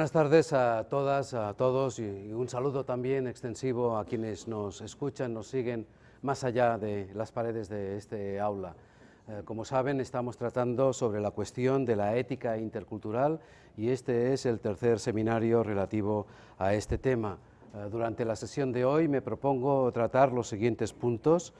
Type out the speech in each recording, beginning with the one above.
buenas tardes a todas, a todos y un saludo también extensivo a quienes nos escuchan, nos siguen más allá de las paredes de este aula. Eh, como saben, estamos tratando sobre la cuestión de la ética intercultural y este es el tercer seminario relativo a este tema. Eh, durante la sesión de hoy me propongo tratar los siguientes puntos.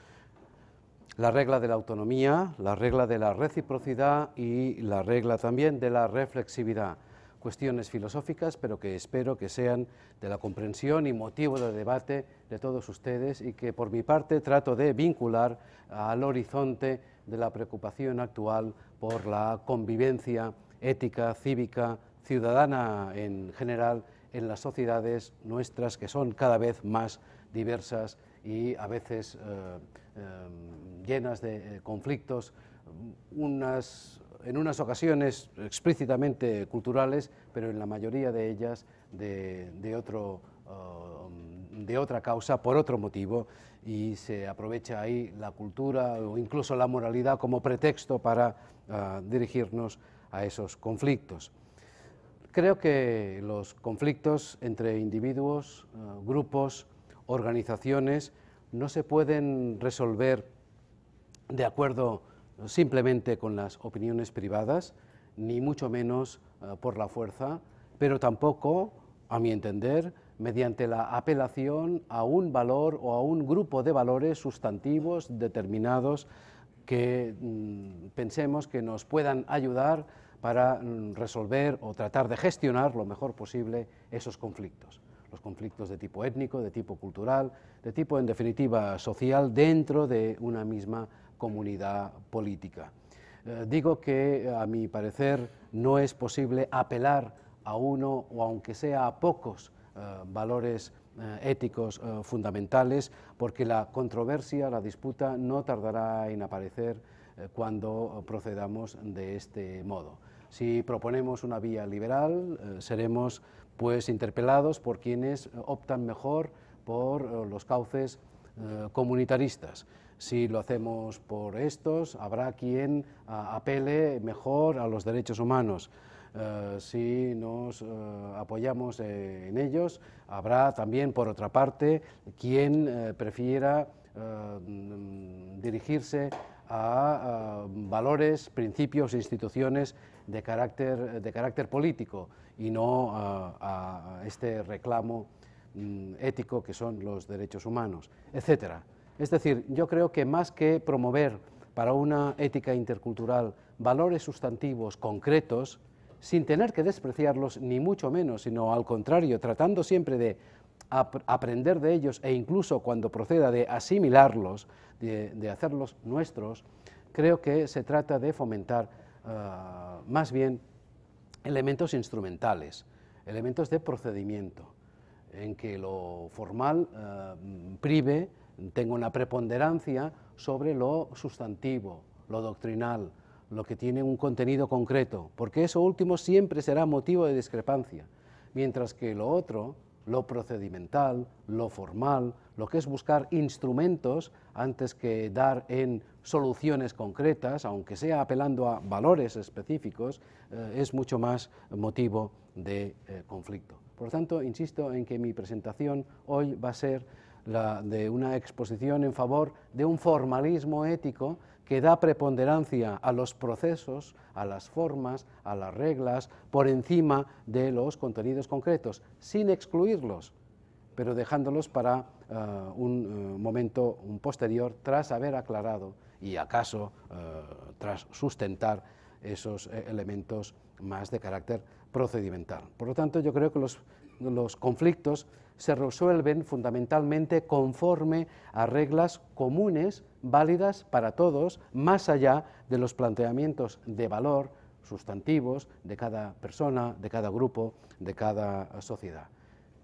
La regla de la autonomía, la regla de la reciprocidad y la regla también de la reflexividad cuestiones filosóficas, pero que espero que sean de la comprensión y motivo de debate de todos ustedes y que por mi parte trato de vincular al horizonte de la preocupación actual por la convivencia ética, cívica, ciudadana en general en las sociedades nuestras que son cada vez más diversas y a veces eh, eh, llenas de eh, conflictos, unas en unas ocasiones explícitamente culturales, pero en la mayoría de ellas um, de, otra causa, por otro motivo, y se aprovecha ahí la cultura o incluso la moralidad como pretexto para ah, dirigirnos a esos conflictos. Creo que los conflictos entre individuos, ah, grupos, organizaciones, no se pueden resolver de acuerdo simplemente con las opiniones privadas, ni mucho menos eh, por la fuerza, pero tampoco, a mi entender, mediante la apelación a un valor o a un grupo de valores sustantivos determinados que mm, pensemos que nos puedan ayudar para mm, resolver o tratar de gestionar lo mejor posible esos conflictos los conflictos de tipo étnico, de tipo cultural, de tipo, en definitiva, social, dentro de una misma comunidad política. Eh, digo que, eh, a mi parecer, no es posible apelar a uno o aunque sea a pocos eh, valores éticos fundamentales, porque la controversia, la disputa, no tardará en aparecer cuando procedamos de este modo. Si proponemos una vía liberal, seremos pues interpelados por quienes optan mejor por los cauces comunitaristas si lo hacemos por estos, habrá quien ah, apele mejor a los derechos humanos. Eh, si nos eh, apoyamos eh, en ellos, habrá también, por otra parte, quien prefiera mm, dirigirse a, valores, principios, instituciones de carácter, político y no a, este reclamo mm, ético que son los derechos humanos, etcétera. Es decir, yo creo que más que promover para una ética intercultural valores sustantivos concretos, sin tener que despreciarlos, ni mucho menos, sino al contrario, tratando siempre de aprender de ellos e incluso cuando proceda de asimilarlos, de, hacerlos nuestros, creo que se trata de fomentar ah, más bien elementos instrumentales, elementos de procedimiento, en que lo formal ah, prive tengo una preponderancia sobre lo sustantivo, lo doctrinal, lo que tiene un contenido concreto, porque eso último siempre será motivo de discrepancia, mientras que lo otro, lo procedimental, lo formal, lo que es buscar instrumentos antes que dar en soluciones concretas, aunque sea apelando a valores específicos, eh, es mucho más motivo de eh, conflicto. Por lo tanto, insisto en que mi presentación hoy va a ser la, de una exposición en favor de un formalismo ético que da preponderancia a los procesos, a las formas, a las reglas, por encima de los contenidos concretos, sin excluirlos, pero dejándolos para eh, un eh, momento un posterior tras haber aclarado y acaso eh, tras sustentar esos elementos más de carácter procedimental. Por lo tanto, yo creo que los conflictos se resuelven fundamentalmente conforme a reglas comunes, válidas para todos, más allá de los planteamientos de valor sustantivos de cada persona, de cada grupo, de cada sociedad.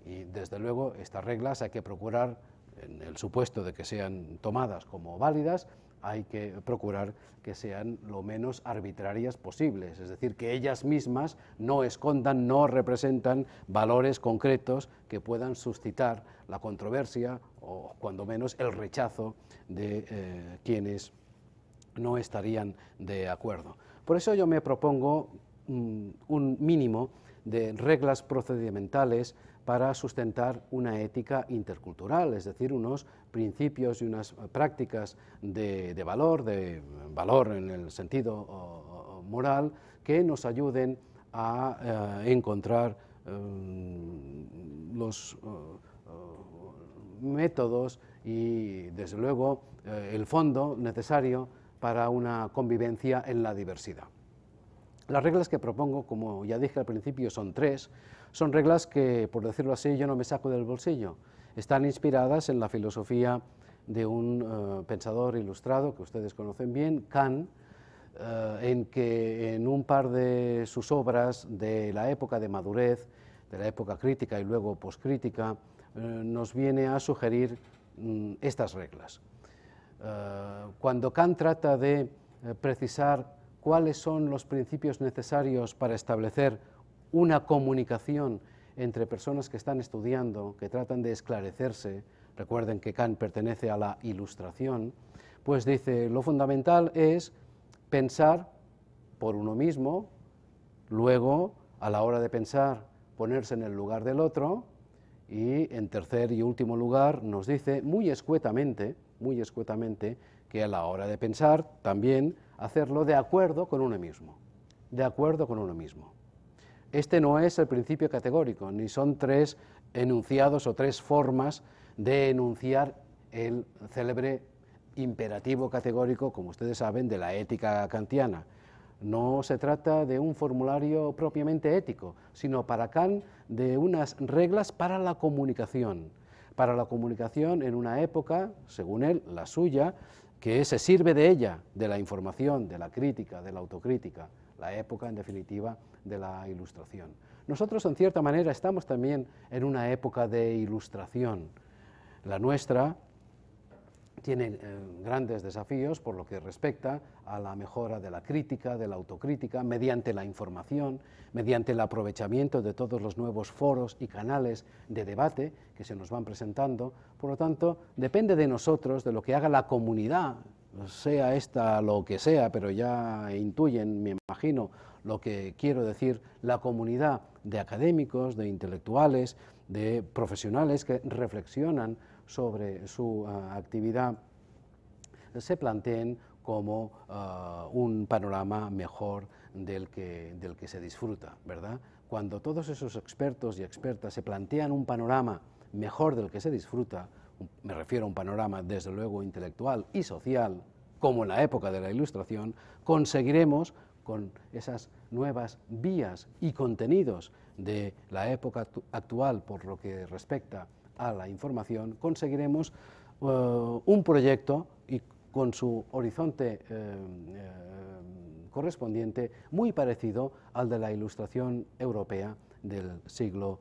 Y desde luego estas reglas hay que procurar, en el supuesto de que sean tomadas como válidas, hay que procurar que sean lo menos arbitrarias posibles, es decir, que ellas mismas no escondan, no representan valores concretos que puedan suscitar la controversia o cuando menos el rechazo de eh, quienes no estarían de acuerdo. Por eso yo me propongo mm, un mínimo de reglas procedimentales para sustentar una ética intercultural, es decir, unos principios y unas prácticas de, valor, de valor en el sentido moral, que nos ayuden a eh, encontrar em, los métodos y, desde luego, eh, el fondo necesario para una convivencia en la diversidad. Las reglas que propongo, como ya dije al principio, son tres. Son reglas que, por decirlo así, yo no me saco del bolsillo. Están inspiradas en la filosofía de un eh, pensador ilustrado que ustedes conocen bien, Kant, eh, en que en un par de sus obras de la época de madurez, de la época crítica y luego poscrítica, eh, nos viene a sugerir mm, estas reglas. cuando Kant trata de precisar cuáles son los principios necesarios para establecer una comunicación entre personas que están estudiando, que tratan de esclarecerse, recuerden que Kant pertenece a la ilustración, pues dice, lo fundamental es pensar por uno mismo, luego, a la hora de pensar, ponerse en el lugar del otro, y en tercer y último lugar nos dice muy escuetamente, muy escuetamente, que a la hora de pensar también hacerlo de acuerdo con uno mismo, de acuerdo con uno mismo. Este no es el principio categórico, ni son tres enunciados o tres formas de enunciar el célebre imperativo categórico, como ustedes saben, de la ética kantiana. No se trata de un formulario propiamente ético, sino para Kant de unas reglas para la comunicación. Para la comunicación en una época, según él, la suya, que se sirve de ella, de la información, de la crítica, de la autocrítica la época, en definitiva, de la ilustración. Nosotros, en cierta manera, estamos también en una época de ilustración. La nuestra tiene eh, grandes desafíos por lo que respecta a la mejora de la crítica, de la autocrítica, mediante la información, mediante el aprovechamiento de todos los nuevos foros y canales de debate que se nos van presentando. Por lo tanto, depende de nosotros, de lo que haga la comunidad sea esta lo que sea, pero ya intuyen, me imagino, lo que quiero decir, la comunidad de académicos, de intelectuales, de profesionales que reflexionan sobre su ah, actividad, se planteen como ah, un panorama mejor del que, del que se disfruta, ¿verdad? Cuando todos esos expertos y expertas se plantean un panorama mejor del que se disfruta, me refiero a un panorama desde luego intelectual y social, como en la época de la Ilustración, conseguiremos con esas nuevas vías y contenidos de la época actual por lo que respecta a la información, conseguiremos eh, un proyecto y con su horizonte eh, eh, correspondiente muy parecido al de la Ilustración europea del siglo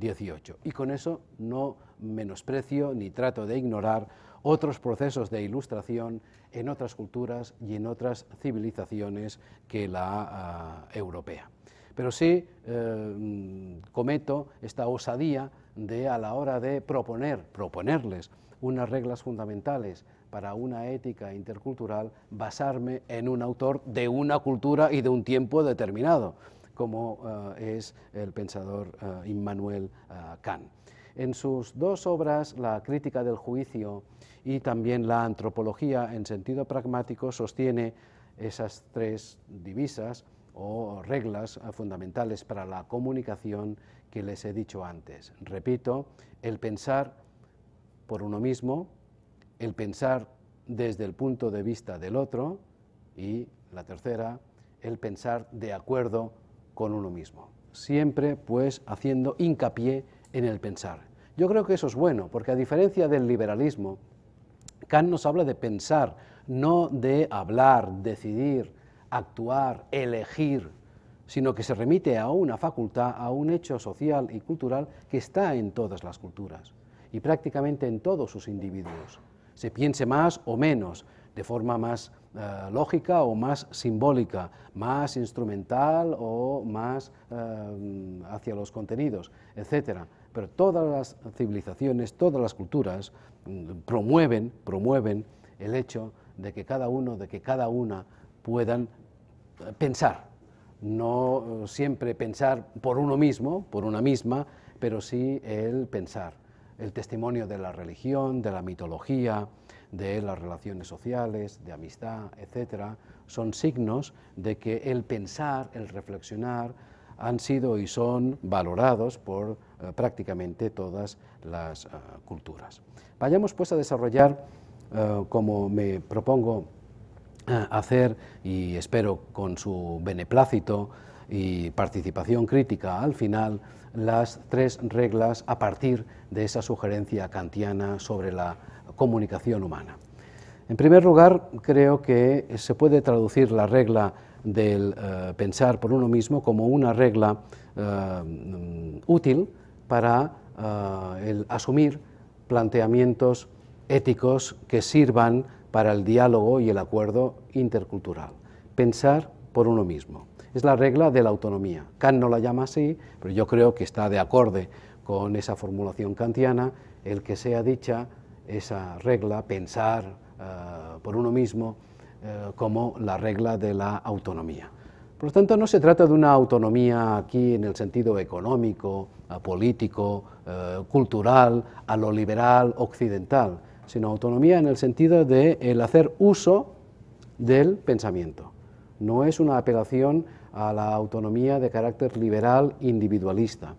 XVIII. Eh, y con eso no menosprecio ni trato de ignorar otros procesos de ilustración en otras culturas y en otras civilizaciones que la eh, europea. Pero sí eh, cometo esta osadía de a la hora de proponer, proponerles unas reglas fundamentales para una ética intercultural, basarme en un autor de una cultura y de un tiempo determinado como eh, es el pensador eh, Immanuel eh, Kant. En sus dos obras, La crítica del juicio y también La antropología en sentido pragmático, sostiene esas tres divisas o reglas fundamentales para la comunicación que les he dicho antes. Repito, el pensar por uno mismo, el pensar desde el punto de vista del otro y la tercera, el pensar de acuerdo con uno mismo, siempre pues haciendo hincapié en el pensar. Yo creo que eso es bueno, porque a diferencia del liberalismo, Kant nos habla de pensar, no de hablar, decidir, actuar, elegir, sino que se remite a una facultad, a un hecho social y cultural que está en todas las culturas y prácticamente en todos sus individuos, se piense más o menos, de forma más eh, lógica o más simbólica, más instrumental o más eh, hacia los contenidos, etc. Pero todas las civilizaciones, todas las culturas mm, promueven, promueven el hecho de que cada uno, de que cada una puedan eh, pensar, no siempre pensar por uno mismo, por una misma, pero sí el pensar el testimonio de la religión, de la mitología, de las relaciones sociales, de amistad, etcétera, son signos de que el pensar, el reflexionar, han sido y son valorados por eh, prácticamente todas las eh, culturas. Vayamos pues a desarrollar, eh, como me propongo hacer y espero con su beneplácito, y participación crítica al final las tres reglas a partir de esa sugerencia kantiana sobre la comunicación humana. En primer lugar, creo que se puede traducir la regla del eh, pensar por uno mismo como una regla eh, útil para eh, el asumir planteamientos éticos que sirvan para el diálogo y el acuerdo intercultural. Pensar por uno mismo es la regla de la autonomía. Kant no la llama así, pero yo creo que está de acorde con esa formulación kantiana, el que sea dicha esa regla, pensar eh, por uno mismo eh, como la regla de la autonomía. Por lo tanto, no se trata de una autonomía aquí en el sentido económico, eh, político, cultural, a lo liberal occidental, sino autonomía en el sentido de el hacer uso del pensamiento. No es una apelación a la autonomía de carácter liberal individualista,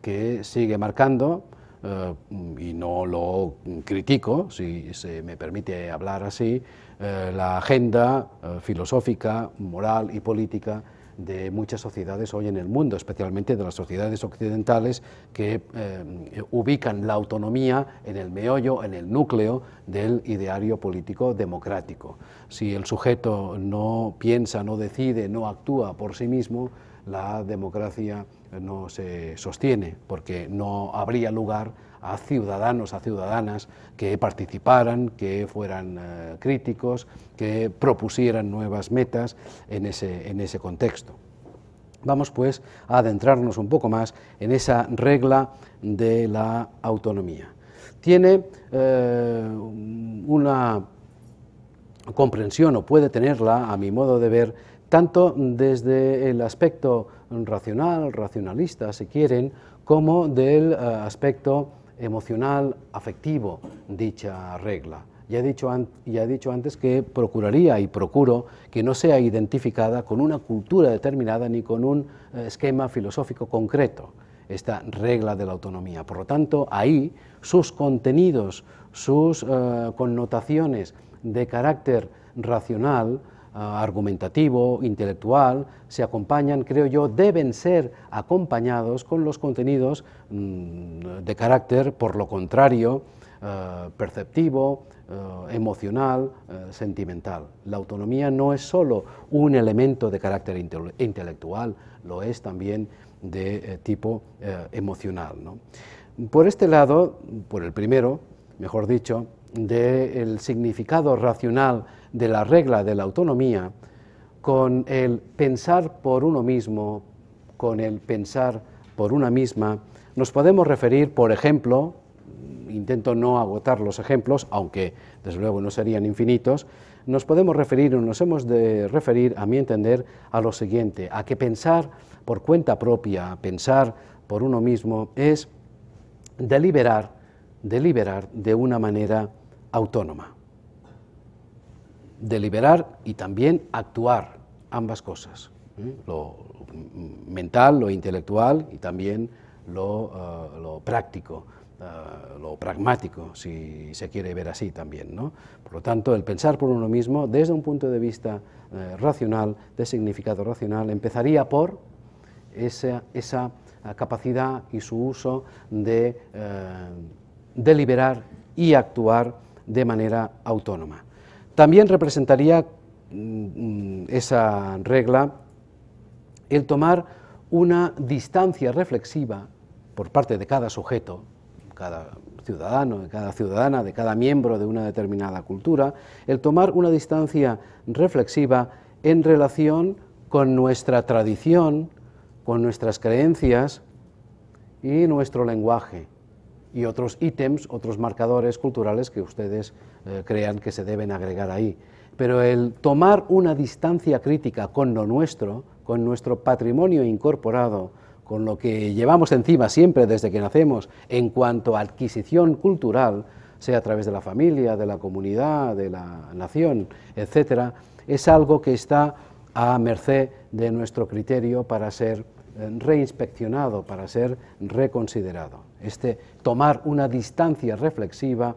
que sigue marcando, eh, y no lo critico, si se me permite hablar así, eh, la agenda eh, filosófica, moral y política de muchas sociedades hoy en el mundo, especialmente de las sociedades occidentales que eh, ubican la autonomía en el meollo, en el núcleo del ideario político democrático. Si el sujeto no piensa, no decide, no actúa por sí mismo, la democracia no se sostiene, porque no habría lugar a ciudadanos, a ciudadanas que participaran, que fueran eh, críticos, que propusieran nuevas metas en ese, contexto. Vamos pues a adentrarnos un poco más en esa regla de la autonomía. Tiene eh, una comprensión o puede tenerla, a mi modo de ver, tanto desde el aspecto racional, racionalista, si quieren, como del eh, aspecto emocional, afectivo, dicha regla. Ya he, dicho antes que procuraría y procuro que no sea identificada con una cultura determinada ni con un eh, esquema filosófico concreto, esta regla de la autonomía. Por lo tanto, ahí sus contenidos, sus eh, connotaciones de carácter racional, eh, argumentativo, intelectual, se acompañan, creo yo, deben ser acompañados con los contenidos mm, de carácter, por lo contrario, perceptivo, eh, emocional, eh, sentimental. La autonomía no es solo un elemento de carácter intelectual, lo es también de eh, tipo emocional. Por este lado, por el primero, mejor dicho, del significado racional de la regla de la autonomía, con el pensar por uno mismo, con el pensar por una misma, nos podemos referir, por ejemplo, intento no agotar los ejemplos, aunque desde luego no serían infinitos, nos podemos referir o nos hemos de referir, a mi entender, a lo siguiente, a que pensar por cuenta propia, pensar por uno mismo, es deliberar, deliberar de una manera autónoma. Deliberar y también actuar, ambas cosas, lo mental, lo intelectual y también lo eh, práctico. Ah, lo pragmático, si se quiere ver así también. Por lo tanto, el pensar por uno mismo desde un punto de vista eh, racional, de significado racional, empezaría por esa, ah, capacidad y su uso de eh, deliberar y actuar de manera autónoma. También representaría mm, mm, esa regla el tomar una distancia reflexiva por parte de cada sujeto cada ciudadano, de cada ciudadana, de cada miembro de una determinada cultura, el tomar una distancia reflexiva en relación con nuestra tradición, con nuestras creencias y nuestro lenguaje y otros ítems, otros marcadores culturales que ustedes eh, crean que se deben agregar ahí. Pero el tomar una distancia crítica con lo nuestro, con nuestro patrimonio incorporado, con lo que llevamos encima siempre desde que nacemos en cuanto a adquisición cultural, sea a través de la familia, de la comunidad, de la nación, etcétera, es algo que está a merced de nuestro criterio para ser eh, reinspeccionado, para ser reconsiderado. Este tomar una distancia reflexiva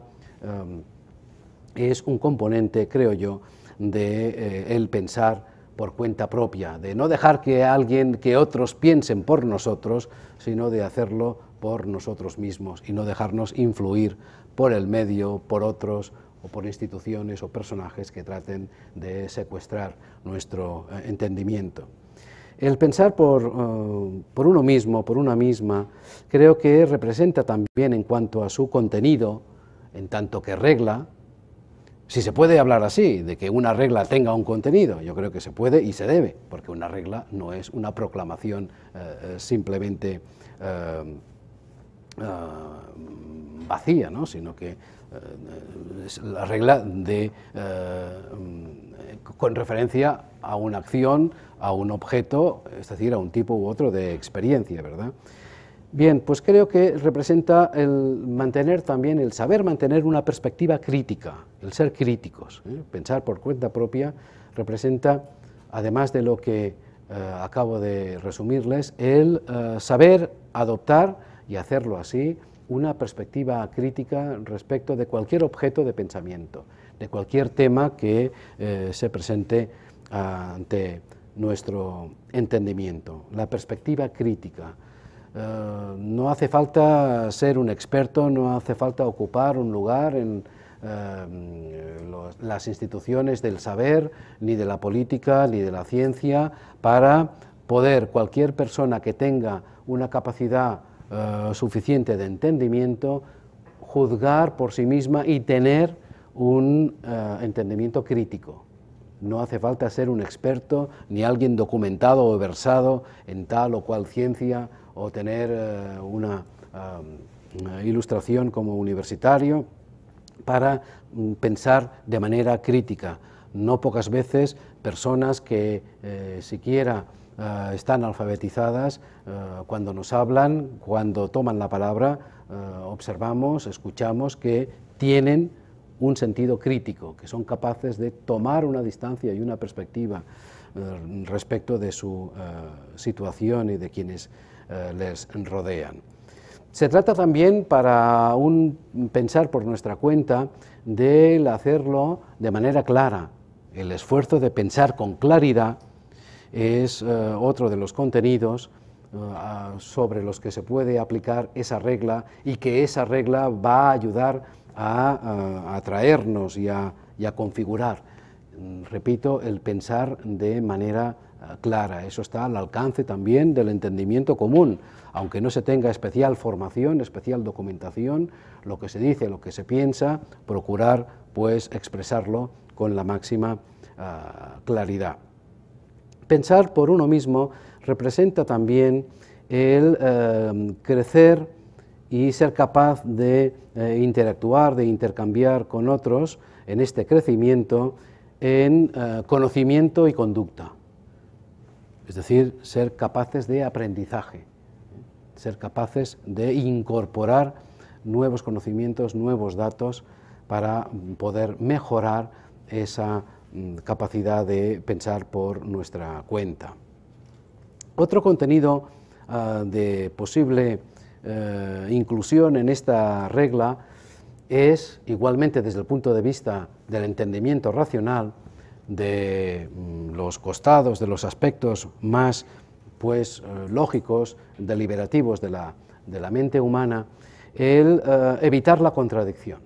eh, es un componente, creo yo, de eh, el pensar por cuenta propia, de no dejar que alguien, que otros piensen por nosotros, sino de hacerlo por nosotros mismos y no dejarnos influir por el medio, por otros o por instituciones o personajes que traten de secuestrar nuestro eh, entendimiento. El pensar por, eh, por, uno mismo, por una misma, creo que representa también en cuanto a su contenido, en tanto que regla, si se puede hablar así, de que una regla tenga un contenido, yo creo que se puede y se debe, porque una regla no es una proclamación eh, eh, simplemente eh, vacía, ¿no? sino que es la regla de, con referencia a una acción, a un objeto, es decir, a un tipo u otro de experiencia, ¿verdad? Bien, pues creo que representa el mantener también, el saber mantener una perspectiva crítica el ser críticos. ¿eh? Pensar por cuenta propia representa, además de lo que eh, acabo de resumirles, el eh, saber adoptar, y hacerlo así, una perspectiva crítica respecto de cualquier objeto de pensamiento, de cualquier tema que se presente ante nuestro entendimiento, la perspectiva crítica. no hace falta ser un experto, no hace falta ocupar un lugar en, Em, las instituciones del saber, ni de la política, ni de la ciencia, para poder cualquier persona que tenga una capacidad eh, suficiente de entendimiento juzgar por sí misma y tener un eh, entendimiento crítico. No hace falta ser un experto ni alguien documentado o versado en tal o cual ciencia o tener eh, una em, ilustración como universitario para mm, pensar de manera crítica. No pocas veces personas que eh, siquiera eh, están alfabetizadas, eh, cuando nos hablan, cuando toman la palabra, observamos, escuchamos que tienen un sentido crítico, que son capaces de tomar una distancia y una perspectiva respecto de su situación y de quienes les rodean. Se trata también para un pensar por nuestra cuenta del hacerlo de manera clara. El esfuerzo de pensar con claridad es eh, otro de los contenidos eh, sobre los que se puede aplicar esa regla y que esa regla va a ayudar a eh, atraernos y a, y a configurar, mm, repito, el pensar de manera Ah, clara. Eso está al alcance también del entendimiento común. Aunque no se tenga especial formación, especial documentación, lo que se dice, lo que se piensa, procurar pues expresarlo con la máxima ah, claridad. Pensar por uno mismo representa también el eh, crecer y ser capaz de eh, interactuar, de intercambiar con otros en este crecimiento en eh, conocimiento y conducta es decir, ser capaces de aprendizaje, ser capaces de incorporar nuevos conocimientos, nuevos datos para poder mejorar esa mm, capacidad de pensar por nuestra cuenta. Otro contenido ah, de posible eh, inclusión en esta regla es, igualmente desde el punto de vista del entendimiento racional, de mm, los costados, de los aspectos más pues, eh, lógicos, deliberativos de la, mente humana, el eh, evitar la contradicción.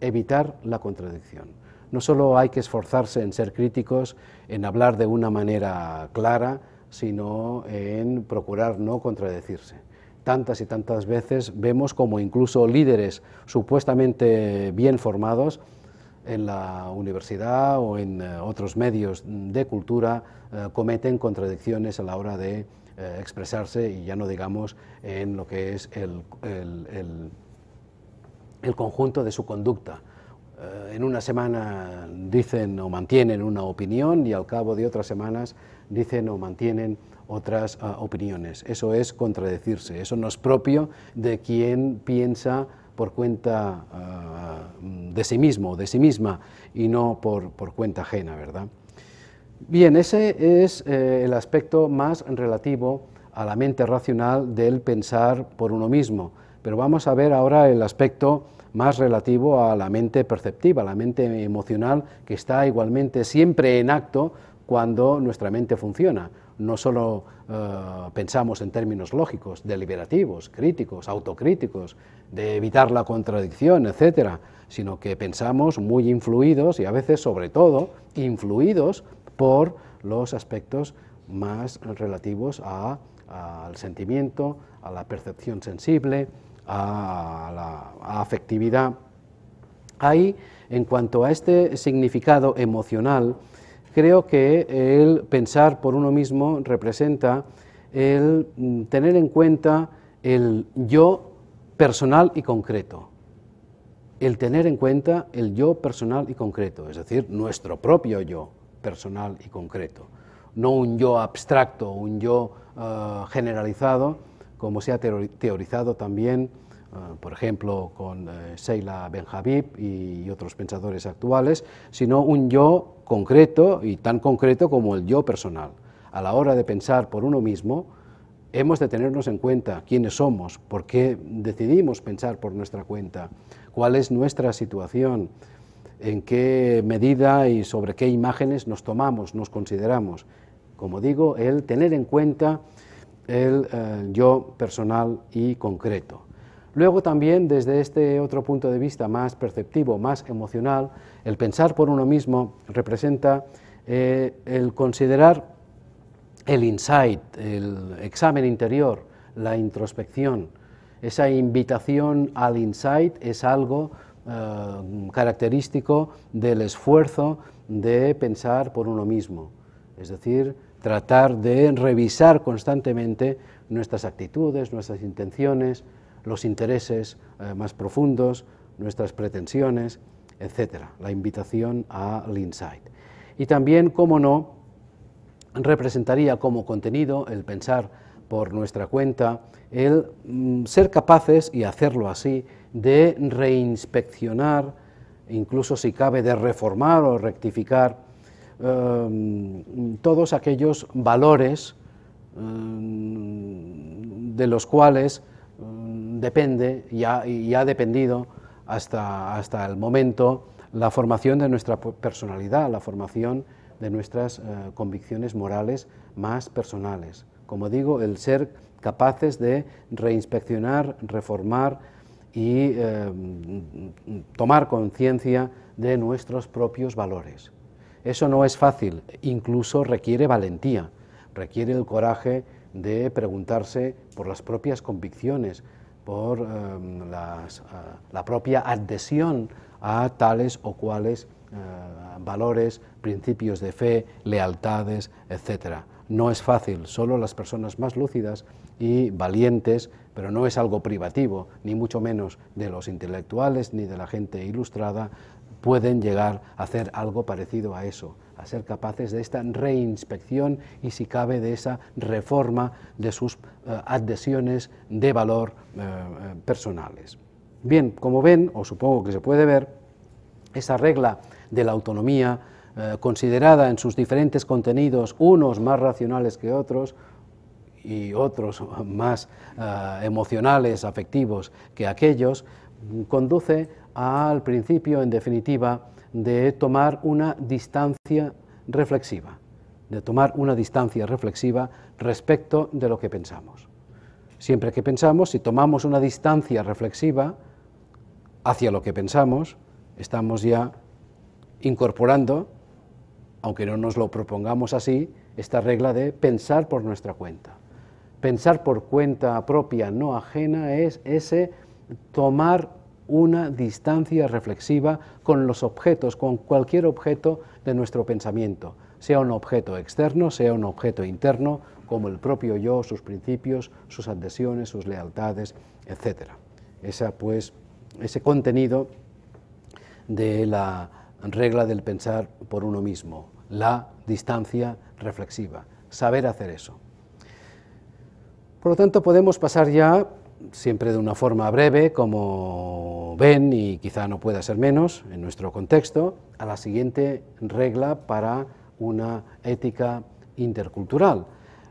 Evitar la contradicción. No solo hay que esforzarse en ser críticos, en hablar de una manera clara, sino en procurar no contradecirse. Tantas y tantas veces vemos como incluso líderes supuestamente bien formados en la universidad o en eh, otros medios de cultura eh, cometen contradicciones a la hora de eh, expresarse y ya no digamos en lo que es el, conjunto de su conducta. en una semana dicen o mantienen una opinión y al cabo de otras semanas dicen o mantienen otras opiniones. Eso es contradecirse, eso no es propio de quien piensa por cuenta ah, de sí mismo, de sí misma, y no por, cuenta ajena, ¿verdad? Bien, ese es eh, el aspecto más relativo a la mente racional del pensar por uno mismo, pero vamos a ver ahora el aspecto más relativo a la mente perceptiva, la mente emocional, que está igualmente siempre en acto cuando nuestra mente funciona, no solo eh, pensamos en términos lógicos, deliberativos, críticos, autocríticos, de evitar la contradicción, etcétera, sino que pensamos muy influidos y a veces, sobre todo, influidos por los aspectos más relativos al sentimiento, a la percepción sensible, a, a la afectividad. Ahí, en cuanto a este significado emocional, Creo que el pensar por uno mismo representa el mm, tener en cuenta el yo personal y concreto. El tener en cuenta el yo personal y concreto, es decir, nuestro propio yo personal y concreto. No un yo abstracto, un yo ah, generalizado, como se ha teorizado también Ah, por ejemplo, con eh, Sheila Benhabib y otros pensadores actuales, sino un yo concreto y tan concreto como el yo personal. A la hora de pensar por uno mismo, hemos de tenernos en cuenta quiénes somos, por qué decidimos pensar por nuestra cuenta, cuál es nuestra situación, en qué medida y sobre qué imágenes nos tomamos, nos consideramos. Como digo, el tener en cuenta el eh, yo personal y concreto. Luego también desde este otro punto de vista más perceptivo, más emocional, el pensar por uno mismo representa eh, el considerar el insight, el examen interior, la introspección. Esa invitación al insight es algo eh, característico del esfuerzo de pensar por uno mismo, es decir, tratar de revisar constantemente nuestras actitudes, nuestras intenciones, los intereses eh, más profundos, nuestras pretensiones, etcétera. La invitación al insight. Y también, como no, representaría como contenido el pensar por nuestra cuenta, el mm, ser capaces, y hacerlo así, de reinspeccionar, incluso si cabe, de reformar o rectificar em, todos aquellos valores em, de los cuales depende y ha, dependido hasta, el momento la formación de nuestra personalidad, la formación de nuestras eh, convicciones morales más personales. Como digo, el ser capaces de reinspeccionar, reformar y em, tomar conciencia de nuestros propios valores. Eso no es fácil, incluso requiere valentía, requiere el coraje de preguntarse por las propias convicciones, por em, eh, la propia adhesión a tales o cuales eh, valores, principios de fe, lealtades, etc. No es fácil, solo las personas más lúcidas y valientes, pero no es algo privativo, ni mucho menos de los intelectuales ni de la gente ilustrada, pueden llegar a hacer algo parecido a eso a ser capaces de esta reinspección y, si cabe, de esa reforma de sus eh, adhesiones de valor eh, eh, personales. Bien, como ven, o supongo que se puede ver, esa regla de la autonomía, considerada en sus diferentes contenidos, unos más racionales que otros, y otros más emocionales, afectivos que aquellos, conduce al principio, en definitiva, de tomar una distancia reflexiva, de tomar una distancia reflexiva respecto de lo que pensamos. Siempre que pensamos, si tomamos una distancia reflexiva hacia lo que pensamos, estamos ya incorporando, aunque no nos lo propongamos así, esta regla de pensar por nuestra cuenta. Pensar por cuenta propia, no ajena, es ese tomar una distancia reflexiva con los objetos, con cualquier objeto de nuestro pensamiento, sea un objeto externo, sea un objeto interno, como el propio yo, sus principios, sus adhesiones, sus lealtades, etc. Esa, pues, ese contenido de la regla del pensar por uno mismo, la distancia reflexiva, saber hacer eso. Por lo tanto, podemos pasar ya siempre de una forma breve, como ven, y quizá no pueda ser menos en nuestro contexto, a la siguiente regla para una ética intercultural,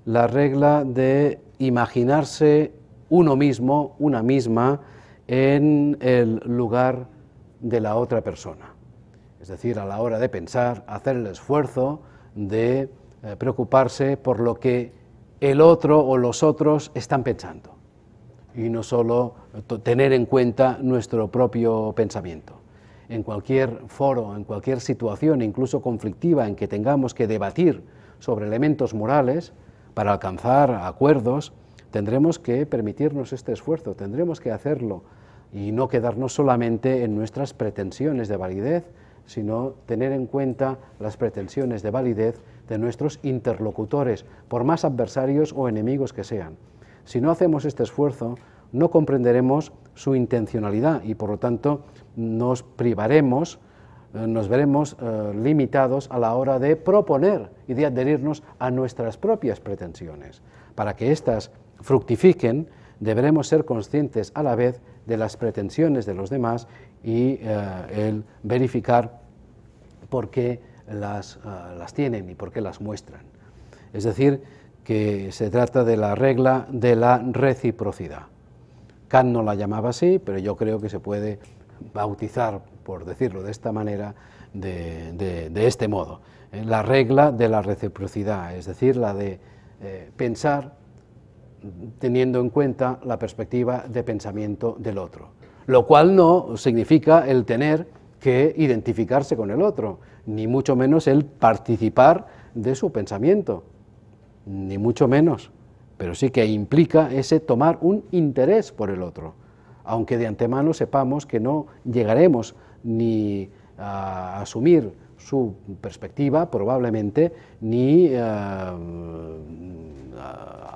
la regla de imaginarse uno mismo, una misma, en el lugar de la otra persona. Es decir, a la hora de pensar, hacer el esfuerzo de eh, preocuparse por lo que el otro o los otros están pensando y no solo eh, tener en cuenta nuestro propio pensamiento. En cualquier foro, en cualquier situación, incluso conflictiva, en que tengamos que debatir sobre elementos morales para alcanzar acuerdos, tendremos que permitirnos este esfuerzo, tendremos que hacerlo y no quedarnos solamente en nuestras pretensiones de validez, sino tener en cuenta las pretensiones de validez de nuestros interlocutores, por más adversarios o enemigos que sean. Si no hacemos este esfuerzo, no comprenderemos su intencionalidad y por lo tanto nos privaremos, eh, nos veremos eh, limitados a la hora de proponer y de adherirnos a nuestras propias pretensiones. Para que éstas fructifiquen, deberemos ser conscientes a la vez de las pretensiones de los demás y eh, el verificar por qué las, las tienen y por qué las muestran. Es decir, que se trata de la regla de la reciprocidad. Kant no la llamaba así, pero yo creo que se puede bautizar, por decirlo de esta manera, de, este modo. Eh, la regla de la reciprocidad, es decir, la de eh, pensar teniendo en cuenta la perspectiva de pensamiento del otro, lo cual no significa el tener que identificarse con el otro, ni mucho menos el participar de su pensamiento, ni mucho menos, pero sí que implica ese tomar un interés por el otro, aunque de antemano sepamos que no llegaremos ni a asumir su perspectiva, probablemente, ni eh, mm,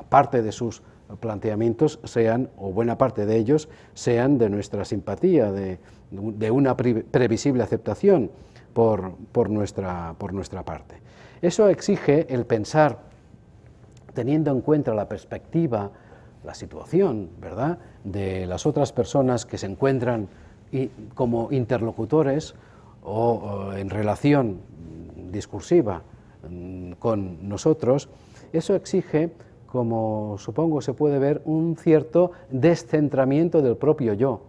parte de sus planteamientos sean, o buena parte de ellos, sean de nuestra simpatía, de, una previsible aceptación por, por, nuestra, por nuestra parte. Eso exige el pensar teniendo en cuenta la perspectiva, la situación, ¿verdad?, de las otras personas que se encuentran como interlocutores o, eh, en relación discursiva mm, con nosotros, eso exige, como supongo se puede ver, un cierto descentramiento del propio yo.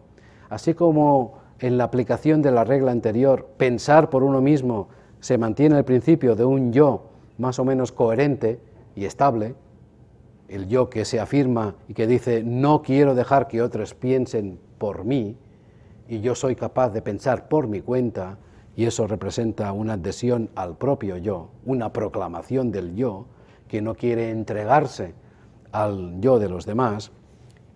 Así como en la aplicación de la regla anterior, pensar por uno mismo se mantiene el principio de un yo más o menos coherente, y estable, el yo que se afirma y que dice, no quiero dejar que otros piensen por mí, y yo soy capaz de pensar por mi cuenta, y eso representa una adhesión al propio yo, una proclamación del yo que no quiere entregarse al yo de los demás,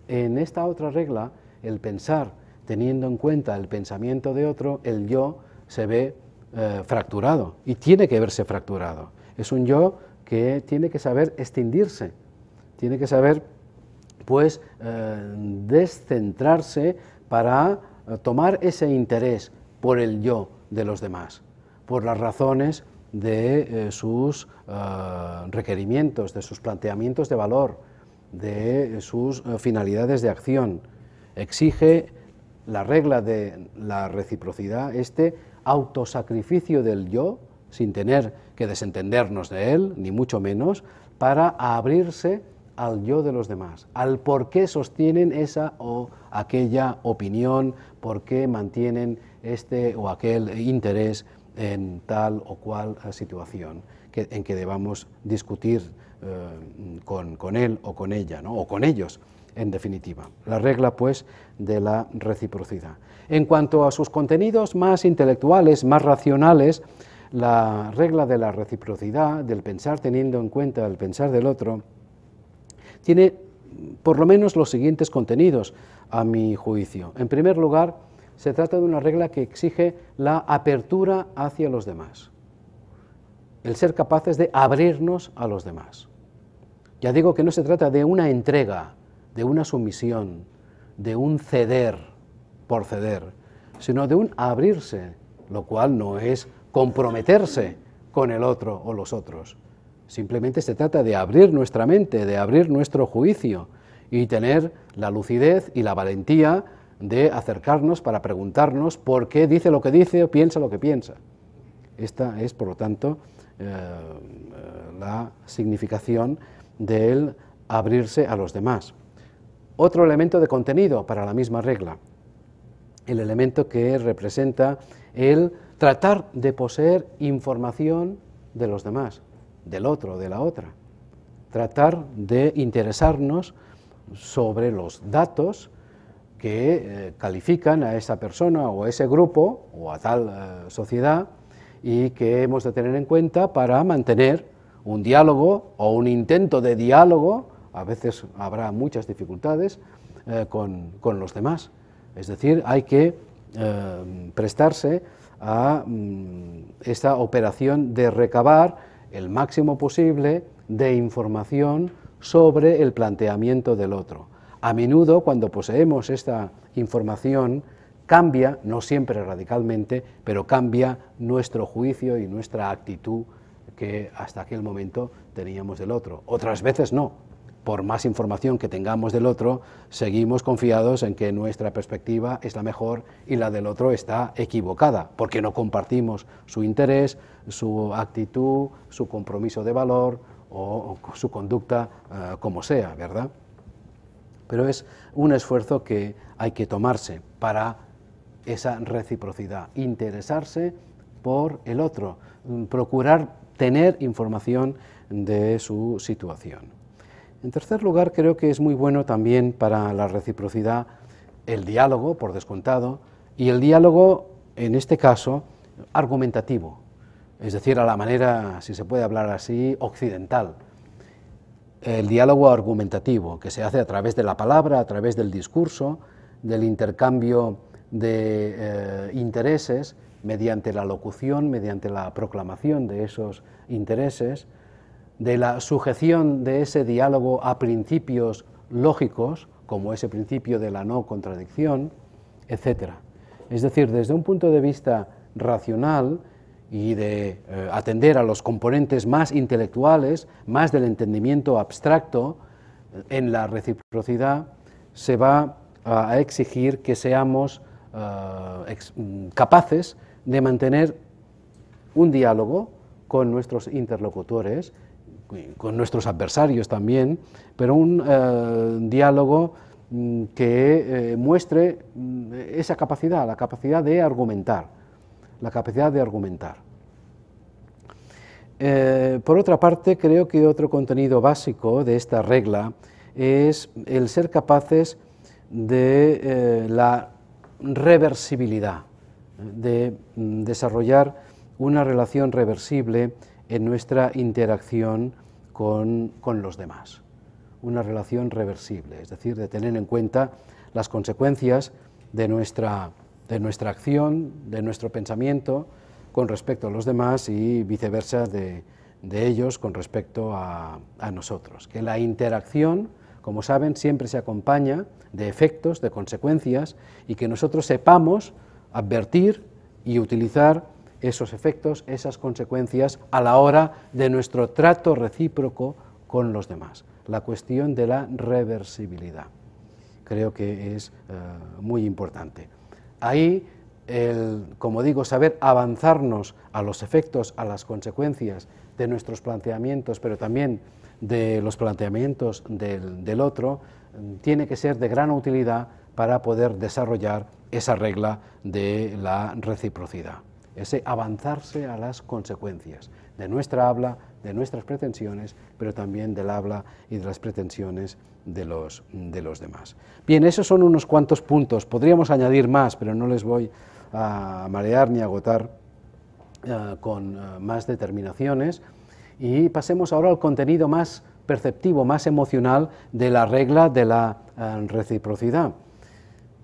en esta otra regla, el pensar teniendo en cuenta el pensamiento de otro, el yo se ve eh, fracturado y tiene que verse fracturado. Es un yo que tiene que saber extindirse, tiene que saber pues eh, descentrarse para eh, tomar ese interés por el yo de los demás, por las razones de eh, sus requerimientos, de sus planteamientos de valor, de sus finalidades de acción. Exige la regla de la reciprocidad, este autosacrificio del yo, sin tener que desentendernos de él, ni mucho menos, para abrirse al yo de los demás, al por qué sostienen esa o aquella opinión, por qué mantienen este o aquel interés en tal o cual eh, situación en que debamos discutir eh, con, con, él o con ella, o con ellos, en definitiva. La regla, pues, de la reciprocidad. En cuanto a sus contenidos más intelectuales, más racionales, la regla de la reciprocidad, del pensar teniendo en cuenta el pensar del otro, tiene por lo menos los siguientes contenidos, a mi juicio. En primer lugar, se trata de una regla que exige la apertura hacia los demás, el ser capaces de abrirnos a los demás. Ya digo que no se trata de una entrega, de una sumisión, de un ceder por ceder, sino de un abrirse, lo cual no es comprometerse con el otro o los otros. Simplemente se trata de abrir nuestra mente, de abrir nuestro juicio y tener la lucidez y la valentía de acercarnos para preguntarnos por qué dice lo que dice o piensa lo que piensa. Esta es, por lo tanto, eh, eh, la significación del abrirse a los demás. Otro elemento de contenido para la misma regla, el elemento que representa el tratar de poseer información de los demás, del otro, de la otra, tratar de interesarnos sobre los datos que eh, califican a esa persona o a ese grupo o a tal eh, sociedad y que hemos de tener en cuenta para mantener un diálogo o un intento de diálogo, a veces habrá muchas dificultades, eh, con, con, los demás. Es decir, hay que prestarse a mm, esta operación de recabar el máximo posible de información sobre el planteamiento del otro. A menudo, cuando poseemos esta información, cambia, no siempre radicalmente, pero cambia nuestro juicio y nuestra actitud que hasta aquel momento teníamos del otro. Otras veces no, por más información que tengamos del otro, seguimos confiados en que nuestra perspectiva es la mejor y la del otro está equivocada, porque no compartimos su interés, su actitud, su compromiso de valor o, su conducta eh, como sea, ¿verdad? Pero es un esfuerzo que hay que tomarse para esa reciprocidad, interesarse por el otro, mm, procurar tener información de su situación. En tercer lugar, creo que es muy bueno también para la reciprocidad el diálogo, por descontado, y el diálogo, en este caso, argumentativo, es decir, a la manera, si se puede hablar así, occidental. El diálogo argumentativo, que se hace a través de la palabra, a través del discurso, del intercambio de eh, intereses, mediante la locución, mediante la proclamación de esos intereses, de la sujeción de ese diálogo a principios lógicos, como ese principio de la no contradicción, etc. Es decir, desde un punto de vista racional y de eh, atender a los componentes más intelectuales, más del entendimiento abstracto, en la reciprocidad se va a, exigir que seamos eh, capaces de mantener un diálogo con nuestros interlocutores con nuestros adversarios también, pero un eh, diálogo mm, que eh, muestre mm, esa capacidad, la capacidad de argumentar, la capacidad de argumentar. Eh, por otra parte, creo que otro contenido básico de esta regla es el ser capaces de la reversibilidad, de mm, desarrollar una relación reversible en nuestra interacción con, los demás. Una relación reversible, es decir, de tener en cuenta las consecuencias de nuestra, de nuestra acción, de nuestro pensamiento con respecto a los demás y viceversa de, ellos con respecto a, a, nosotros. Que la interacción, como saben, siempre se acompaña de efectos, de consecuencias y que nosotros sepamos advertir y utilizar esos efectos, esas consecuencias a la hora de nuestro trato recíproco con los demás. La cuestión de la reversibilidad creo que es eh, muy importante. Ahí, como digo, saber avanzarnos a los efectos, a las consecuencias de nuestros planteamientos, pero también de los planteamientos del otro, tiene que ser de gran utilidad para poder desarrollar esa regla de la reciprocidad ese avanzarse a las consecuencias de nuestra habla, de nuestras pretensiones, pero también del habla y de las pretensiones de los, de los demás. Bien, esos son unos cuantos puntos. Podríamos añadir más, pero no les voy a marear ni agotar eh, con eh, más determinaciones. Y pasemos ahora al contenido más perceptivo, más emocional de la regla de la eh, reciprocidad.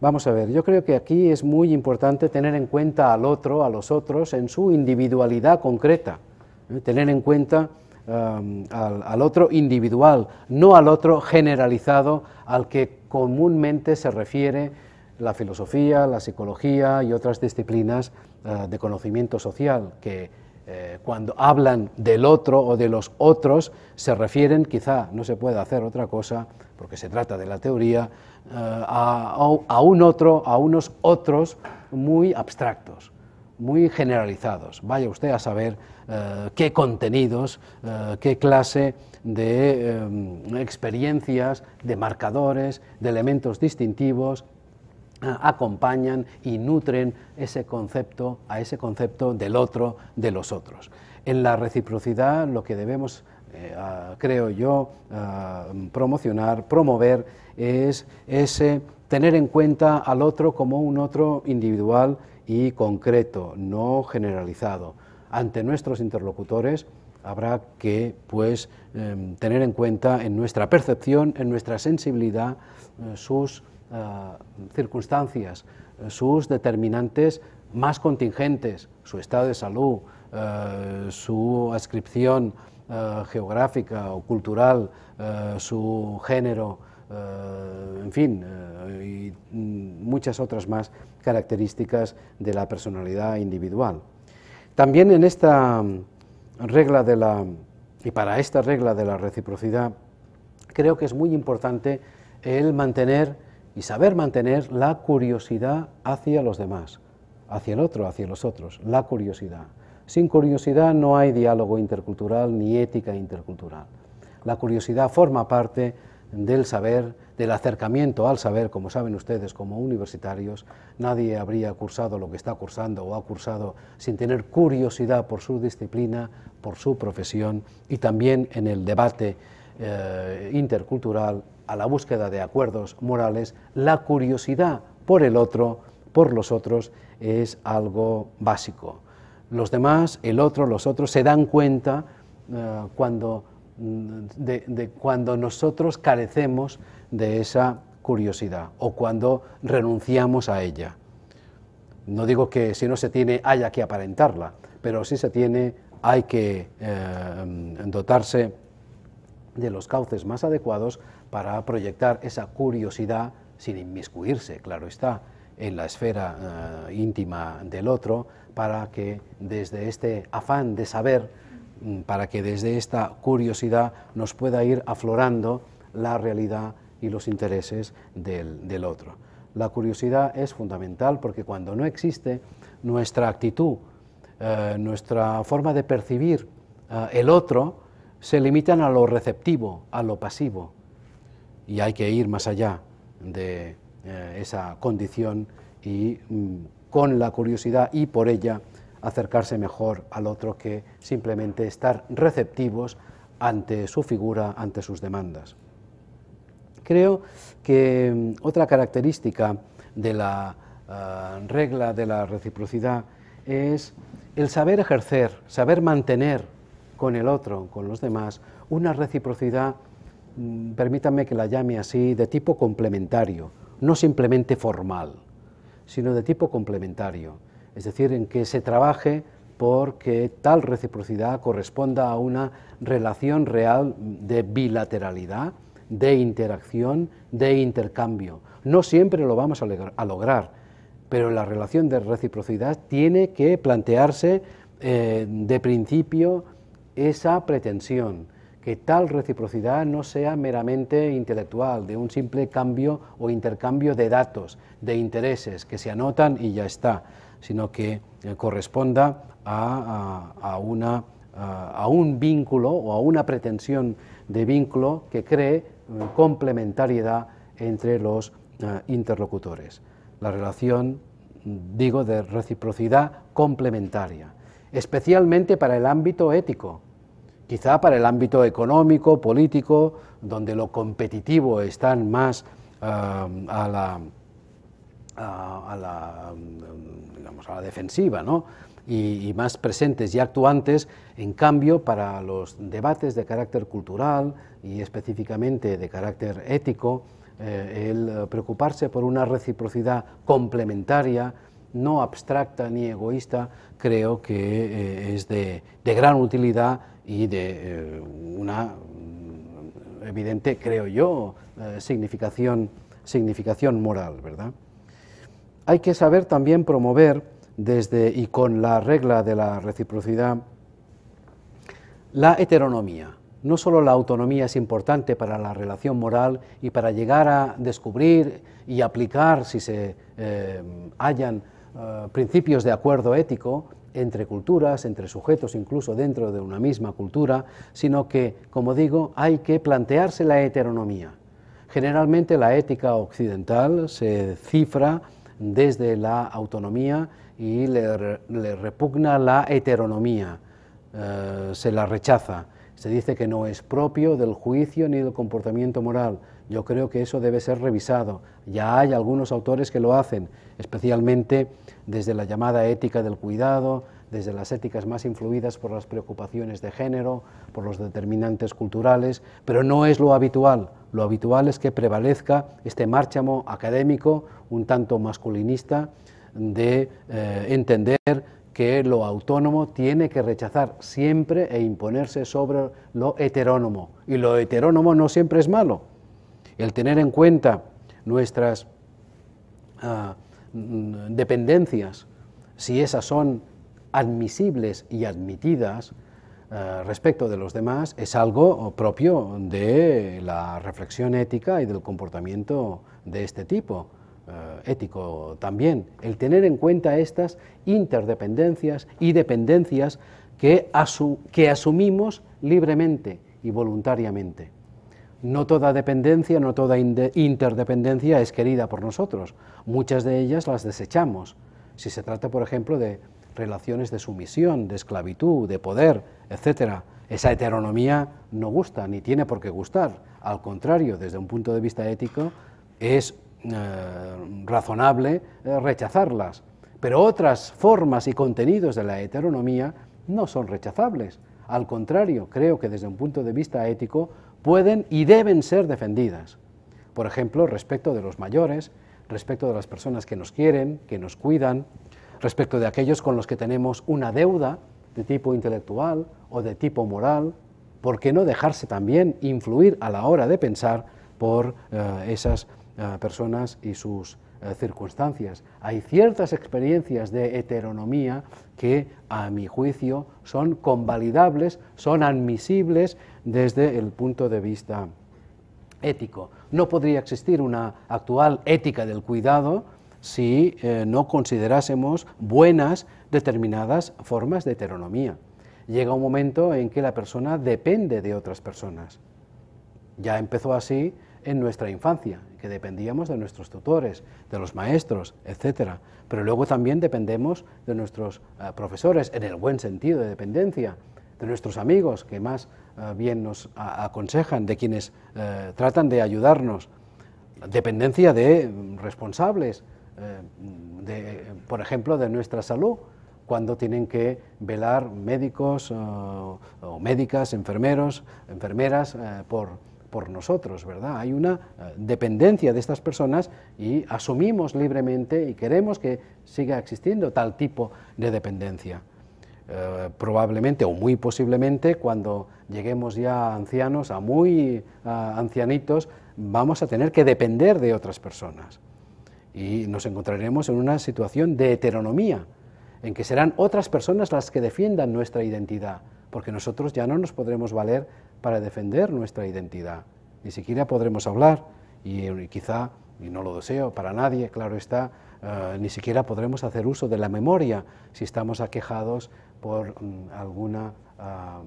Vamos a ver, yo creo que aquí es muy importante tener en cuenta al otro, a los otros, en su individualidad concreta, ¿eh? tener en cuenta al, otro individual, no al otro generalizado al que comúnmente se refiere la filosofía, la psicología y otras disciplinas ah, de conocimiento social, que eh, cuando hablan del otro o de los otros, se refieren, quizá no se puede hacer otra cosa, porque se trata de la teoría, eh, a, un otro, a unos otros muy abstractos, muy generalizados. Vaya usted a saber eh, qué contenidos, qué clase de experiencias, de marcadores, de elementos distintivos, Ah, acompañan y nutren ese concepto, a ese concepto del otro, de los otros. En la reciprocidad lo que debemos, eh, ah, creo yo, ah, promocionar, promover, es ese tener en cuenta al otro como un otro individual y concreto, no generalizado. Ante nuestros interlocutores, habrá que pues em, tener en cuenta en nuestra percepción, en nuestra sensibilidad, eh, sus eh, circunstancias, eh, sus determinantes más contingentes, su estado de salud, eh, su ascripción geográfica o cultural, su género, en fin, y muchas otras más características de la personalidad individual. También en esta regla de la, y para esta regla de la reciprocidad, creo que es muy importante el mantener y saber mantener la curiosidad hacia los demás, hacia el otro, hacia los otros, la curiosidad. Sin curiosidad no hay diálogo intercultural ni ética intercultural. La curiosidad forma parte del saber, del acercamiento al saber, como saben ustedes como universitarios, nadie habría cursado lo que está cursando o ha cursado sin tener curiosidad por su disciplina, por su profesión y también en el debate eh, intercultural a la búsqueda de acuerdos morales, la curiosidad por el otro, por los otros, es algo básico. Los demás, el otro, los otros, se dan cuenta eh, cuando, mm, de, cuando nosotros carecemos de esa curiosidad o cuando renunciamos a ella. No digo que si no se tiene haya que aparentarla, pero si se tiene hay que eh, dotarse de los cauces más adecuados para proyectar esa curiosidad sin inmiscuirse, claro está, en la esfera eh, íntima del otro, para que desde este afán de saber, mm, para que desde esta curiosidad nos pueda ir aflorando la realidad y los intereses del, otro. La curiosidad es fundamental porque cuando no existe nuestra actitud, eh, nuestra forma de percibir eh, el otro, se limitan a lo receptivo, a lo pasivo y hay que ir más allá de eh, esa condición y mm, con la curiosidad y por ella acercarse mejor al otro que simplemente estar receptivos ante su figura, ante sus demandas. Creo que mm, otra característica de la ah, regla de la reciprocidad es el saber ejercer, saber mantener con el otro, con los demás, una reciprocidad Mm, permítanme que la llame así, de tipo complementario, no simplemente formal, sino de tipo complementario, es decir, en que se trabaje porque tal reciprocidad corresponda a una relación real de bilateralidad, de interacción, de intercambio. No siempre lo vamos a, lograr, pero la relación de reciprocidad tiene que plantearse eh, de principio esa pretensión que tal reciprocidad no sea meramente intelectual, de un simple cambio o intercambio de datos, de intereses que se anotan y ya está, sino que eh, corresponda a, una, un vínculo o a una pretensión de vínculo que cree eh, complementariedad entre los eh, interlocutores. La relación, digo, de reciprocidad complementaria, especialmente para el ámbito ético, quizá para el ámbito económico, político, donde lo competitivo está más ah, a la, defensiva, ¿no? Y, más presentes y actuantes, en cambio, para los debates de carácter cultural y específicamente de carácter ético, eh, el preocuparse por una reciprocidad complementaria, no abstracta ni egoísta, creo que eh, es de, de gran utilidad y de eh, una mm, evidente, creo yo, eh, significación, significación moral, ¿verdad? Hay que saber también promover desde y con la regla de la reciprocidad la heteronomía. No solo la autonomía es importante para la relación moral y para llegar a descubrir y aplicar, si se eh, hayan hallan principios de acuerdo ético, entre culturas, entre sujetos incluso dentro de una misma cultura, sino que, como digo, hay que plantearse la heteronomía. Generalmente la ética occidental se cifra desde la autonomía y le, repugna la heteronomía, eh, se la rechaza. Se dice que no es propio del juicio ni del comportamiento moral. Yo creo que eso debe ser revisado. Ya hay algunos autores que lo hacen, especialmente desde la llamada ética del cuidado, desde las éticas más influidas por las preocupaciones de género, por los determinantes culturales, pero no es lo habitual. Lo habitual es que prevalezca este marchamo académico, un tanto masculinista, de eh, entender que lo autónomo tiene que rechazar siempre e imponerse sobre lo heterónomo. Y lo heterónomo no siempre es malo. El tener en cuenta nuestras ah, Mm, dependencias, si esas son admisibles y admitidas eh, respecto de los demás, es algo propio de la reflexión ética y del comportamiento de este tipo, eh, ético también. El tener en cuenta estas interdependencias y dependencias que asumimos libremente y voluntariamente no toda dependencia, no toda interdependencia es querida por nosotros. Muchas de ellas las desechamos. Si se trata, por ejemplo, de relaciones de sumisión, de esclavitud, de poder, etc., esa heteronomía no gusta, ni tiene por qué gustar. Al contrario, desde un punto de vista ético, es eh, razonable eh, rechazarlas. Pero otras formas y contenidos de la heteronomía no son rechazables. Al contrario, creo que desde un punto de vista ético pueden y deben ser defendidas. Por ejemplo, respecto de los mayores, respecto de las personas que nos quieren, que nos cuidan, respecto de aquellos con los que tenemos una deuda de tipo intelectual o de tipo moral, ¿por qué no dejarse también influir a la hora de pensar por eh, esas eh, personas y sus eh, circunstancias? Hay ciertas experiencias de heteronomía que, a mi juicio, son convalidables, son admisibles desde el punto de vista ético. No podría existir una actual ética del cuidado si eh, no considerásemos buenas determinadas formas de heteronomía. Llega un momento en que la persona depende de otras personas. Ya empezó así en nuestra infancia, que dependíamos de nuestros tutores, de los maestros, etc. Pero luego también dependemos de nuestros ah, profesores, en el buen sentido de dependencia, de nuestros amigos, que más eh, bien nos aconsejan, de quienes eh, tratan de ayudarnos. Dependencia de responsables, eh, de, por ejemplo, de nuestra salud, cuando tienen que velar médicos o médicas, enfermeros, enfermeras por, por, nosotros, ¿verdad? Hay una dependencia de estas personas y asumimos libremente y queremos que siga existiendo tal tipo de dependencia. Eh, probablemente o muy posiblemente cuando lleguemos ya ancianos, a muy ancianitos, vamos a tener que depender de otras personas. Y nos encontraremos en una situación de heteronomía, en que serán otras personas las que defiendan nuestra identidad, porque nosotros ya no nos podremos valer para defender nuestra identidad. Ni siquiera podremos hablar y, quizá, y no lo deseo para nadie, claro está, eh, ni siquiera podremos hacer uso de la memoria si estamos aquejados por mm, alguna ah,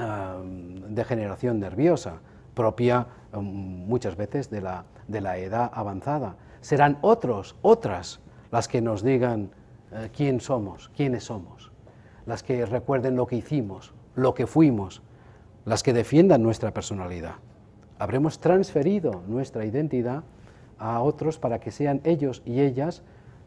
ah, degeneración nerviosa propia mm, muchas veces de la, edad avanzada. Serán otros, otras, las que nos digan eh, quién somos, quiénes somos, las que recuerden lo que hicimos, lo que fuimos, las que defiendan nuestra personalidad. Habremos transferido nuestra identidad a otros para que sean ellos y ellas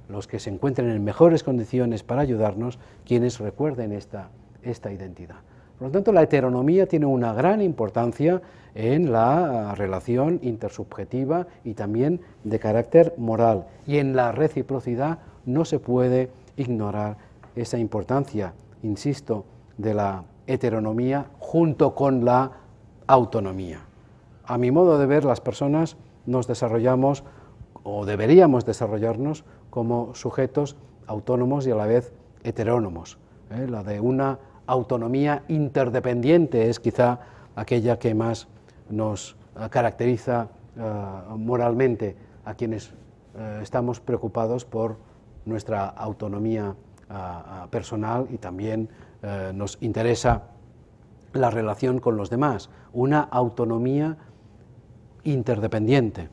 los que se encuentren en mejores condiciones para ayudarnos, quienes recuerden esta, esta identidad. Por lo tanto, la heteronomía tiene una gran importancia en la ah, relación intersubjetiva y también de carácter moral. Y en la reciprocidad no se puede ignorar esa importancia, insisto, de la heteronomía junto con la autonomía. A mi modo de ver, las personas nos desarrollamos o deberíamos desarrollarnos como sujetos autónomos y a la vez heterónomos. ¿eh? La de una autonomía interdependiente es quizá aquella que más nos eh, caracteriza eh, moralmente a quienes estamos preocupados por nuestra autonomía personal y también nos interesa la relación con los demás, una autonomía interdependiente.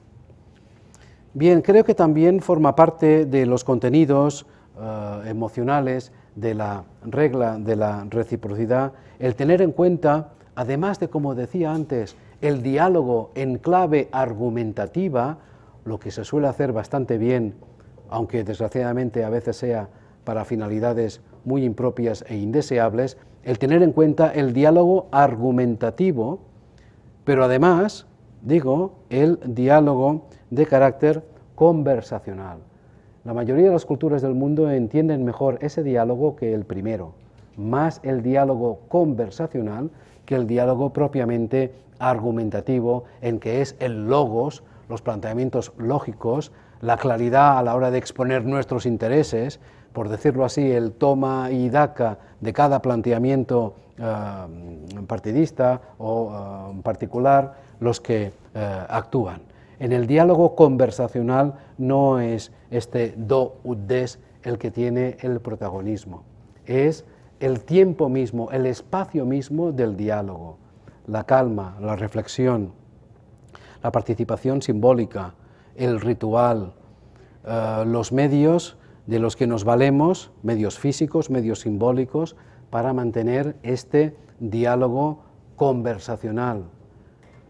Bien, creo que también forma parte de los contenidos eh, emocionales de la regla de la reciprocidad el tener en cuenta, además de, como decía antes, el diálogo en clave argumentativa, lo que se suele hacer bastante bien, aunque desgraciadamente a veces sea para finalidades muy impropias e indeseables, el tener en cuenta el diálogo argumentativo, pero además, digo, el diálogo de carácter conversacional. La mayoría de las culturas del mundo entienden mejor ese diálogo que el primero, más el diálogo conversacional que el diálogo propiamente argumentativo, en que es el logos, los planteamientos lógicos, la claridad a la hora de exponer nuestros intereses, por decirlo así, el toma y daca de cada planteamiento eh, partidista o eh, particular, los que eh, actúan. En el diálogo conversacional no es este do ut des el que tiene el protagonismo, es el tiempo mismo, el espacio mismo del diálogo, la calma, la reflexión, la participación simbólica, el ritual, eh, los medios de los que nos valemos, medios físicos, medios simbólicos, para mantener este diálogo conversacional,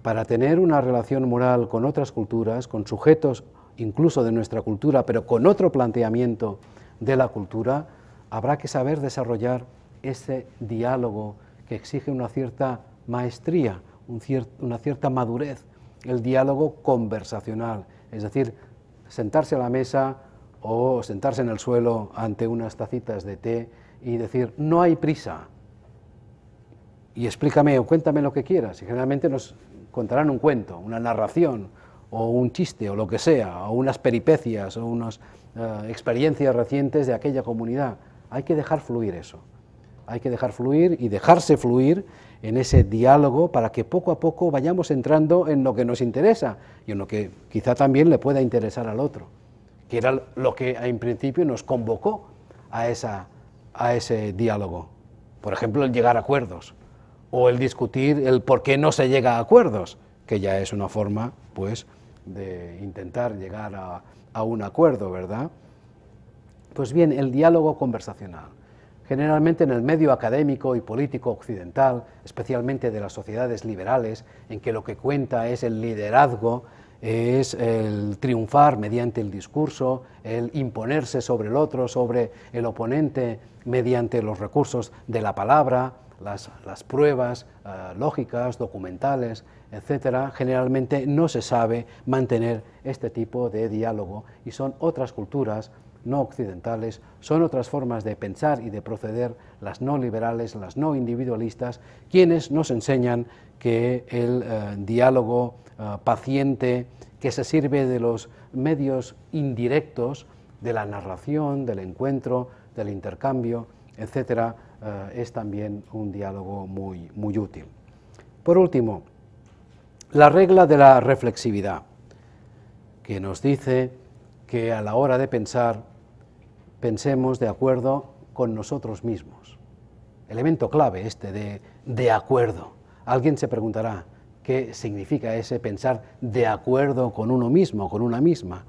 para tener una relación moral con otras culturas, con sujetos incluso de nuestra cultura, pero con otro planteamiento de la cultura, habrá que saber desarrollar ese diálogo que exige una cierta maestría, una cierta madurez, el diálogo conversacional, es decir, sentarse a la mesa o sentarse en el suelo ante unas tacitas de té y decir, no hay prisa, y explícame o cuéntame lo que quieras. Y generalmente nos, contarán un cuento, una narración, o un chiste, o lo que sea, o unas peripecias, o unas eh, experiencias recientes de aquella comunidad. Hay que dejar fluir eso. Hay que dejar fluir y dejarse fluir en ese diálogo para que poco a poco vayamos entrando en lo que nos interesa y en lo que quizá también le pueda interesar al otro, que era lo que en principio nos convocó a, a ese diálogo. Por ejemplo, el llegar a acuerdos o el discutir el por qué no se llega a acuerdos, que ya es una forma, pues, de intentar llegar a, a un acuerdo, ¿verdad? Pues bien, el diálogo conversacional. Generalmente en el medio académico y político occidental, especialmente de las sociedades liberales, en que lo que cuenta es el liderazgo, es el triunfar mediante el discurso, el imponerse sobre el otro, sobre el oponente, mediante los recursos de la palabra, las, pruebas ah, lógicas, documentales, etcétera, generalmente no se sabe mantener este tipo de diálogo y son otras culturas no occidentales, son otras formas de pensar y de proceder, las no liberales, las no individualistas, quienes nos enseñan que el eh, diálogo ah, paciente que se sirve de los medios indirectos, de la narración, del encuentro, del intercambio, etcétera, eh, es también un diálogo muy, muy útil. Por último, la regla de la reflexividad, que nos dice que a la hora de pensar, pensemos de acuerdo con nosotros mismos. Elemento clave este de de acuerdo. Alguien se preguntará, ¿qué significa ese pensar de acuerdo con uno mismo, con una misma?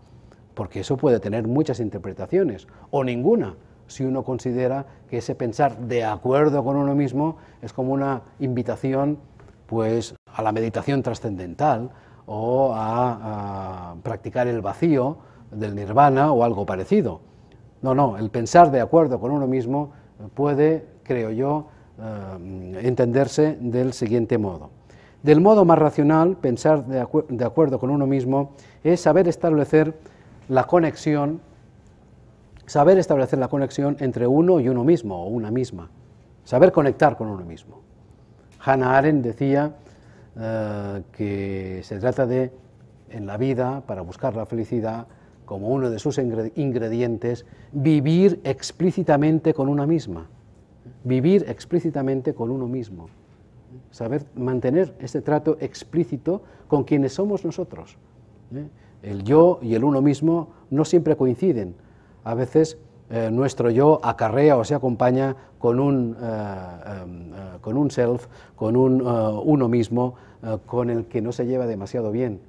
Porque eso puede tener muchas interpretaciones, o ninguna, si uno considera que ese pensar de acuerdo con uno mismo es como una invitación pues, a la meditación trascendental o a, practicar el vacío del nirvana o algo parecido. No, no, el pensar de acuerdo con uno mismo puede, creo yo, eh, entenderse del siguiente modo. Del modo más racional, pensar de, acuerdo con uno mismo es saber establecer la conexión Saber establecer la conexión entre uno y uno mismo o una misma. Saber conectar con uno mismo. Hannah Arendt decía eh, que se trata de, en la vida, para buscar la felicidad, como uno de sus ingredientes, vivir explícitamente con una misma. Vivir explícitamente con uno mismo. Saber mantener este trato explícito con quienes somos nosotros. ¿eh? El yo y el uno mismo no siempre coinciden a veces eh, nuestro yo acarrea o se acompaña con un, eh, em, eh, con un self, con un uno mismo, con el que no se lleva demasiado bien,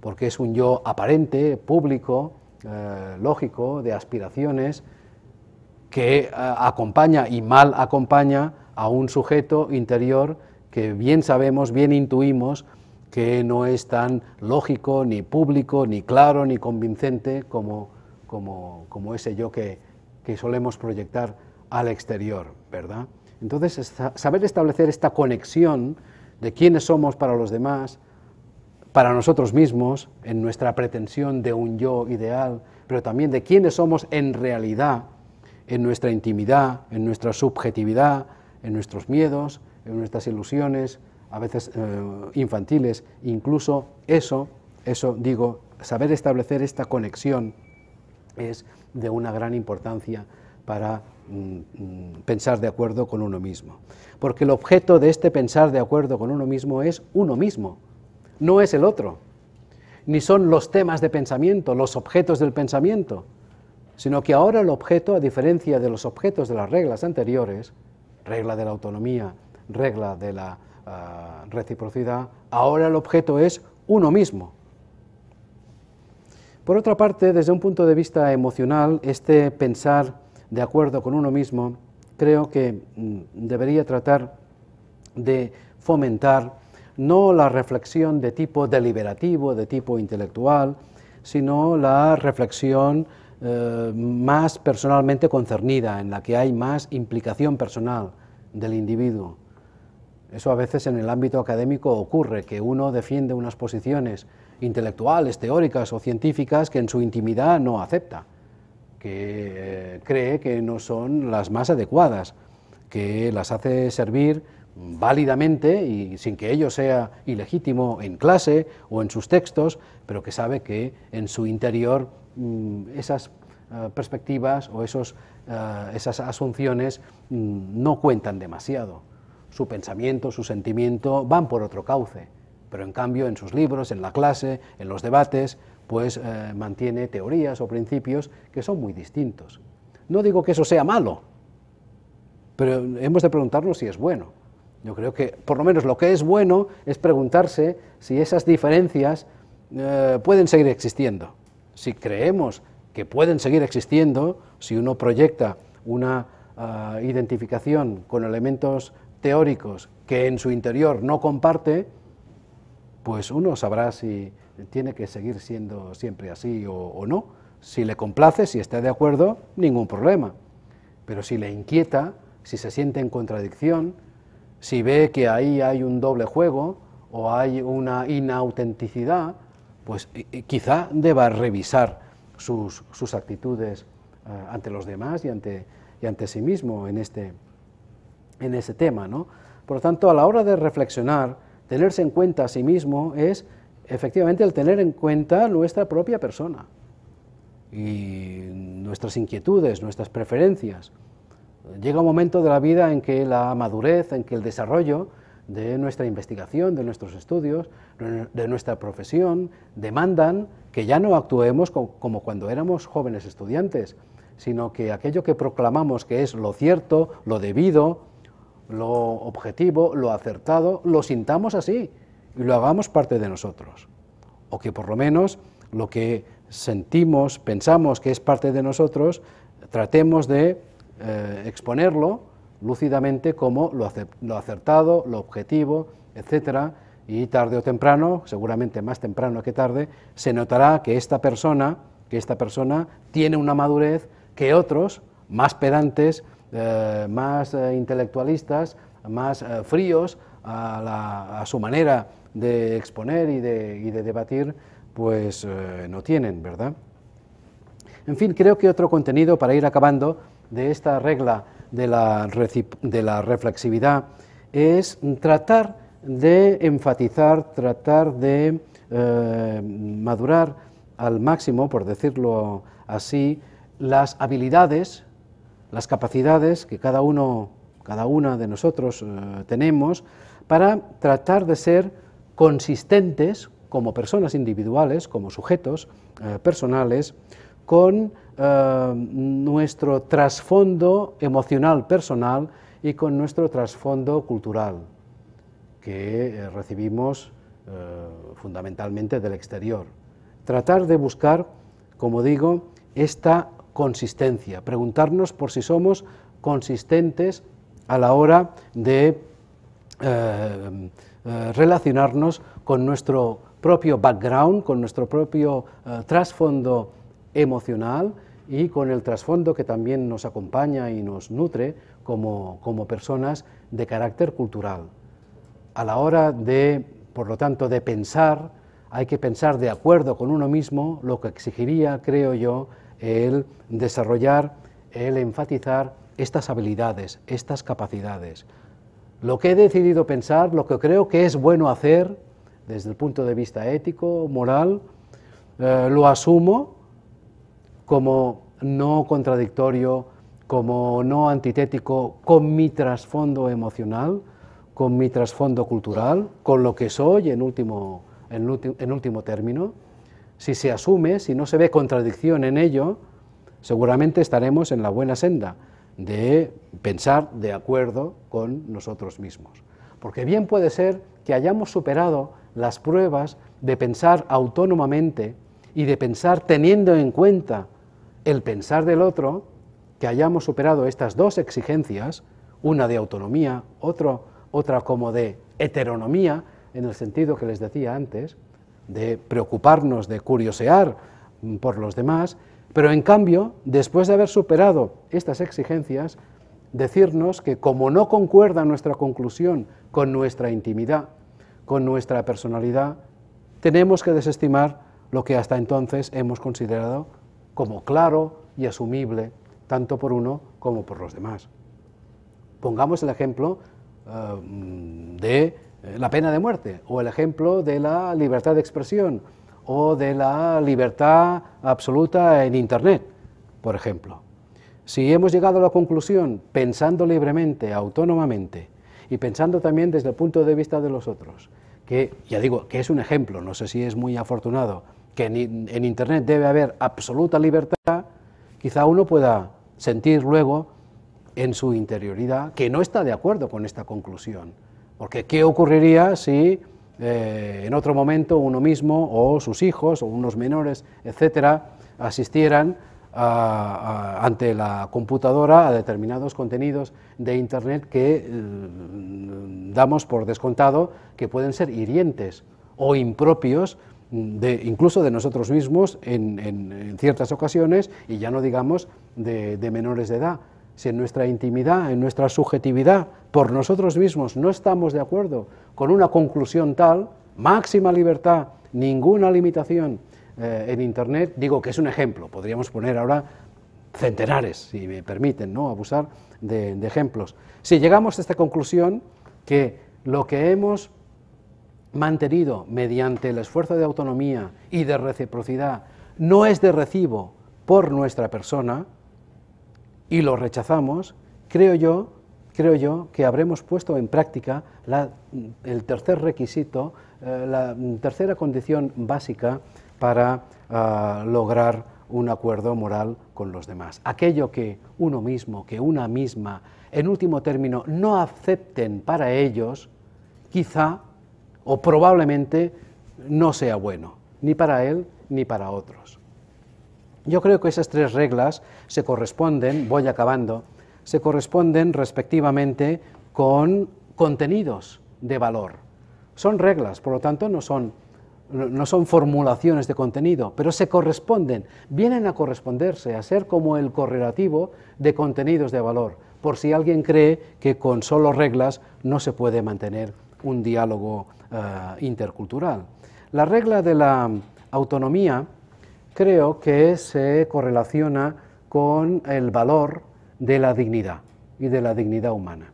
porque es un yo aparente, público, lógico, de aspiraciones, que acompaña y mal acompaña a un sujeto interior que bien sabemos, bien intuimos, que no es tan lógico, ni público, ni claro, ni convincente como como, ese yo que, solemos proyectar al exterior, ¿verdad? Entonces, saber establecer esta conexión de quiénes somos para los demás, para nosotros mismos, en nuestra pretensión de un yo ideal, pero también de quiénes somos en realidad, en nuestra intimidad, en nuestra subjetividad, en nuestros miedos, en nuestras ilusiones, a veces eh, infantiles, incluso eso, eso digo, saber establecer esta conexión es de una gran importancia para mm, mm, pensar de acuerdo con uno mismo. Porque el objeto de este pensar de acuerdo con uno mismo es uno mismo, no es el otro, ni son los temas de pensamiento, los objetos del pensamiento, sino que ahora el objeto, a diferencia de los objetos de las reglas anteriores, regla de la autonomía, regla de la ah, reciprocidad, ahora el objeto es uno mismo. Por otra parte, desde un punto de vista emocional, este pensar de acuerdo con uno mismo creo que mm, debería tratar de fomentar no la reflexión de tipo deliberativo, de tipo intelectual, sino la reflexión eh, más personalmente concernida, en la que hay más implicación personal del individuo. Eso a veces en el ámbito académico ocurre, que uno defiende unas posiciones intelectuales, teóricas o científicas que en su intimidad no acepta, que eh, cree que no son las más adecuadas, que las hace servir válidamente y sin que ello sea ilegítimo en clase o en sus textos, pero que sabe que en su interior mm, esas ah, perspectivas o ah, esas asunciones mm, no cuentan demasiado su pensamiento, su sentimiento van por otro cauce, pero en cambio en sus libros, en la clase, en los debates, pues eh, mantiene teorías o principios que son muy distintos. No digo que eso sea malo, pero hemos de preguntarnos si es bueno. Yo creo que por lo menos lo que es bueno es preguntarse si esas diferencias eh, pueden seguir existiendo. Si creemos que pueden seguir existiendo, si uno proyecta una ah, identificación con elementos teóricos que en su interior no comparte, pues uno sabrá si tiene que seguir siendo siempre así o, no. Si le complace, si está de acuerdo, ningún problema. Pero si le inquieta, si se siente en contradicción, si ve que ahí hay un doble juego o hay una inautenticidad, pues eh, eh, quizá deba revisar sus, actitudes eh, ante los demás y ante, y ante sí mismo en este, en ese tema, ¿no? Por lo tanto, a la hora de reflexionar, tenerse en cuenta a sí mismo es efectivamente el tener en cuenta nuestra propia persona y nuestras inquietudes, nuestras preferencias. Llega un momento de la vida en que la madurez, en que el desarrollo de nuestra investigación, de nuestros estudios, de nuestra profesión, demandan que ya no actuemos como cuando éramos jóvenes estudiantes, sino que aquello que proclamamos que es lo cierto, lo debido, lo objetivo, lo acertado, lo sintamos así y lo hagamos parte de nosotros. O que por lo menos lo que sentimos, pensamos que es parte de nosotros, tratemos de eh, exponerlo lúcidamente como lo, acertado, lo objetivo, etc., y tarde o temprano, seguramente más temprano que tarde, se notará que esta persona, que esta persona tiene una madurez que otros más pedantes eh, más eh, intelectualistas, más eh, fríos a, su manera de exponer y de, debatir, pues no tienen, ¿verdad? En fin, creo que otro contenido para ir acabando de esta regla de la, de la reflexividad es tratar de enfatizar, tratar de madurar al máximo, por decirlo así, las habilidades las capacidades que cada uno, cada una de nosotros eh, tenemos para tratar de ser consistentes como personas individuales, como sujetos eh, personales, con eh, nuestro trasfondo emocional personal y con nuestro trasfondo cultural, que recibimos fundamentalmente del exterior. Tratar de buscar, como digo, esta consistencia, preguntarnos por si somos consistentes a la hora de eh, eh, relacionarnos con nuestro propio background, con nuestro propio eh, trasfondo emocional y con el trasfondo que también nos acompaña y nos nutre como personas de carácter cultural. A la hora de, por lo tanto, de pensar, hay que pensar de acuerdo con uno mismo, lo que exigiría, creo yo, el desarrollar, el enfatizar estas habilidades, estas capacidades. Lo que he decidido pensar, lo que creo que es bueno hacer desde el punto de vista ético, moral, eh, lo asumo como no contradictorio, como no antitético con mi trasfondo emocional, con mi trasfondo cultural, con lo que soy en último, en último término, si se asume, si no se ve contradicción en ello, seguramente estaremos en la buena senda de pensar de acuerdo con nosotros mismos. Porque bien puede ser que hayamos superado las pruebas de pensar autónomamente y de pensar teniendo en cuenta el pensar del otro, que hayamos superado estas dos exigencias, una de autonomía, otra como de heteronomía, en el sentido que les decía antes, de preocuparnos, de curiosear por los demás, pero en cambio, después de haber superado estas exigencias, decirnos que como no concuerda nuestra conclusión con nuestra intimidad, con nuestra personalidad, tenemos que desestimar lo que hasta entonces hemos considerado como claro y asumible, tanto por uno como por los demás. Pongamos el ejemplo eh, de la pena de muerte, o el ejemplo de la libertad de expresión, o de la libertad absoluta en Internet, por ejemplo. Si hemos llegado a la conclusión, pensando libremente, autónomamente, y pensando también desde el punto de vista de los otros, que ya digo, que es un ejemplo, no sé si es muy afortunado, que en, en Internet debe haber absoluta libertad, quizá uno pueda sentir luego en su interioridad que no está de acuerdo con esta conclusión porque ¿qué ocurriría si eh, en otro momento uno mismo o sus hijos o unos menores, etcétera, asistieran ante la computadora a determinados contenidos de Internet que mm, damos por descontado que pueden ser hirientes o impropios incluso de nosotros mismos en, ciertas ocasiones y ya no digamos de menores de edad. Si en nuestra intimidad, en nuestra subjetividad, por nosotros mismos no estamos de acuerdo con una conclusión tal, máxima libertad, ninguna limitación eh, en Internet, digo que es un ejemplo, podríamos poner ahora centenares, si me permiten, ¿no? abusar de ejemplos. Si llegamos a esta conclusión, que lo que hemos mantenido mediante el esfuerzo de autonomía y de reciprocidad no es de recibo por nuestra persona, y lo rechazamos, creo yo, creo yo que habremos puesto en práctica mm, el tercer requisito, eh, la mm, tercera condición básica para ah, lograr un acuerdo moral con los demás. Aquello que uno mismo, que una misma, en último término, no acepten para ellos, quizá o probablemente no sea bueno, ni para él ni para otros. Yo creo que esas tres reglas se corresponden, voy acabando, se corresponden respectivamente con contenidos de valor. Son reglas, por lo tanto no son, no son formulaciones de contenido, pero se corresponden, vienen a corresponderse, a ser como el correlativo de contenidos de valor, por si alguien cree que con solo reglas no se puede mantener un diálogo eh, intercultural. La regla de la autonomía creo que se correlaciona con el valor de la dignidad y de la dignidad humana.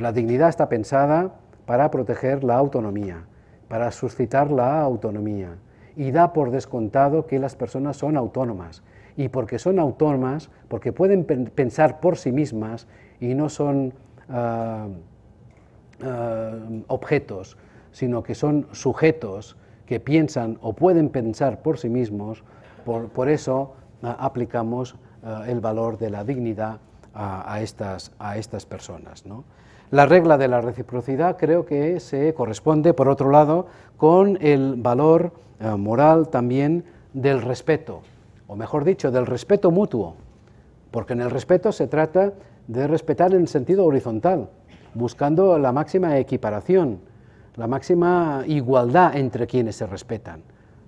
La dignidad está pensada para proteger la autonomía, para suscitar la autonomía y da por descontado que las personas son autónomas. Y porque son autónomas, porque pueden pensar por sí mismas y no son ah, ah, objetos, sino que son sujetos que piensan o pueden pensar por sí mismos, por, eso ah, aplicamos ah, el valor de la dignidad a, estas, a estas personas. La regla de la reciprocidad creo que se corresponde, por otro lado, con el valor ah, moral también del respeto, o mejor dicho, del respeto mutuo, porque en el respeto se trata de respetar en sentido horizontal, buscando la máxima equiparación, la máxima igualdad entre quienes se respetan.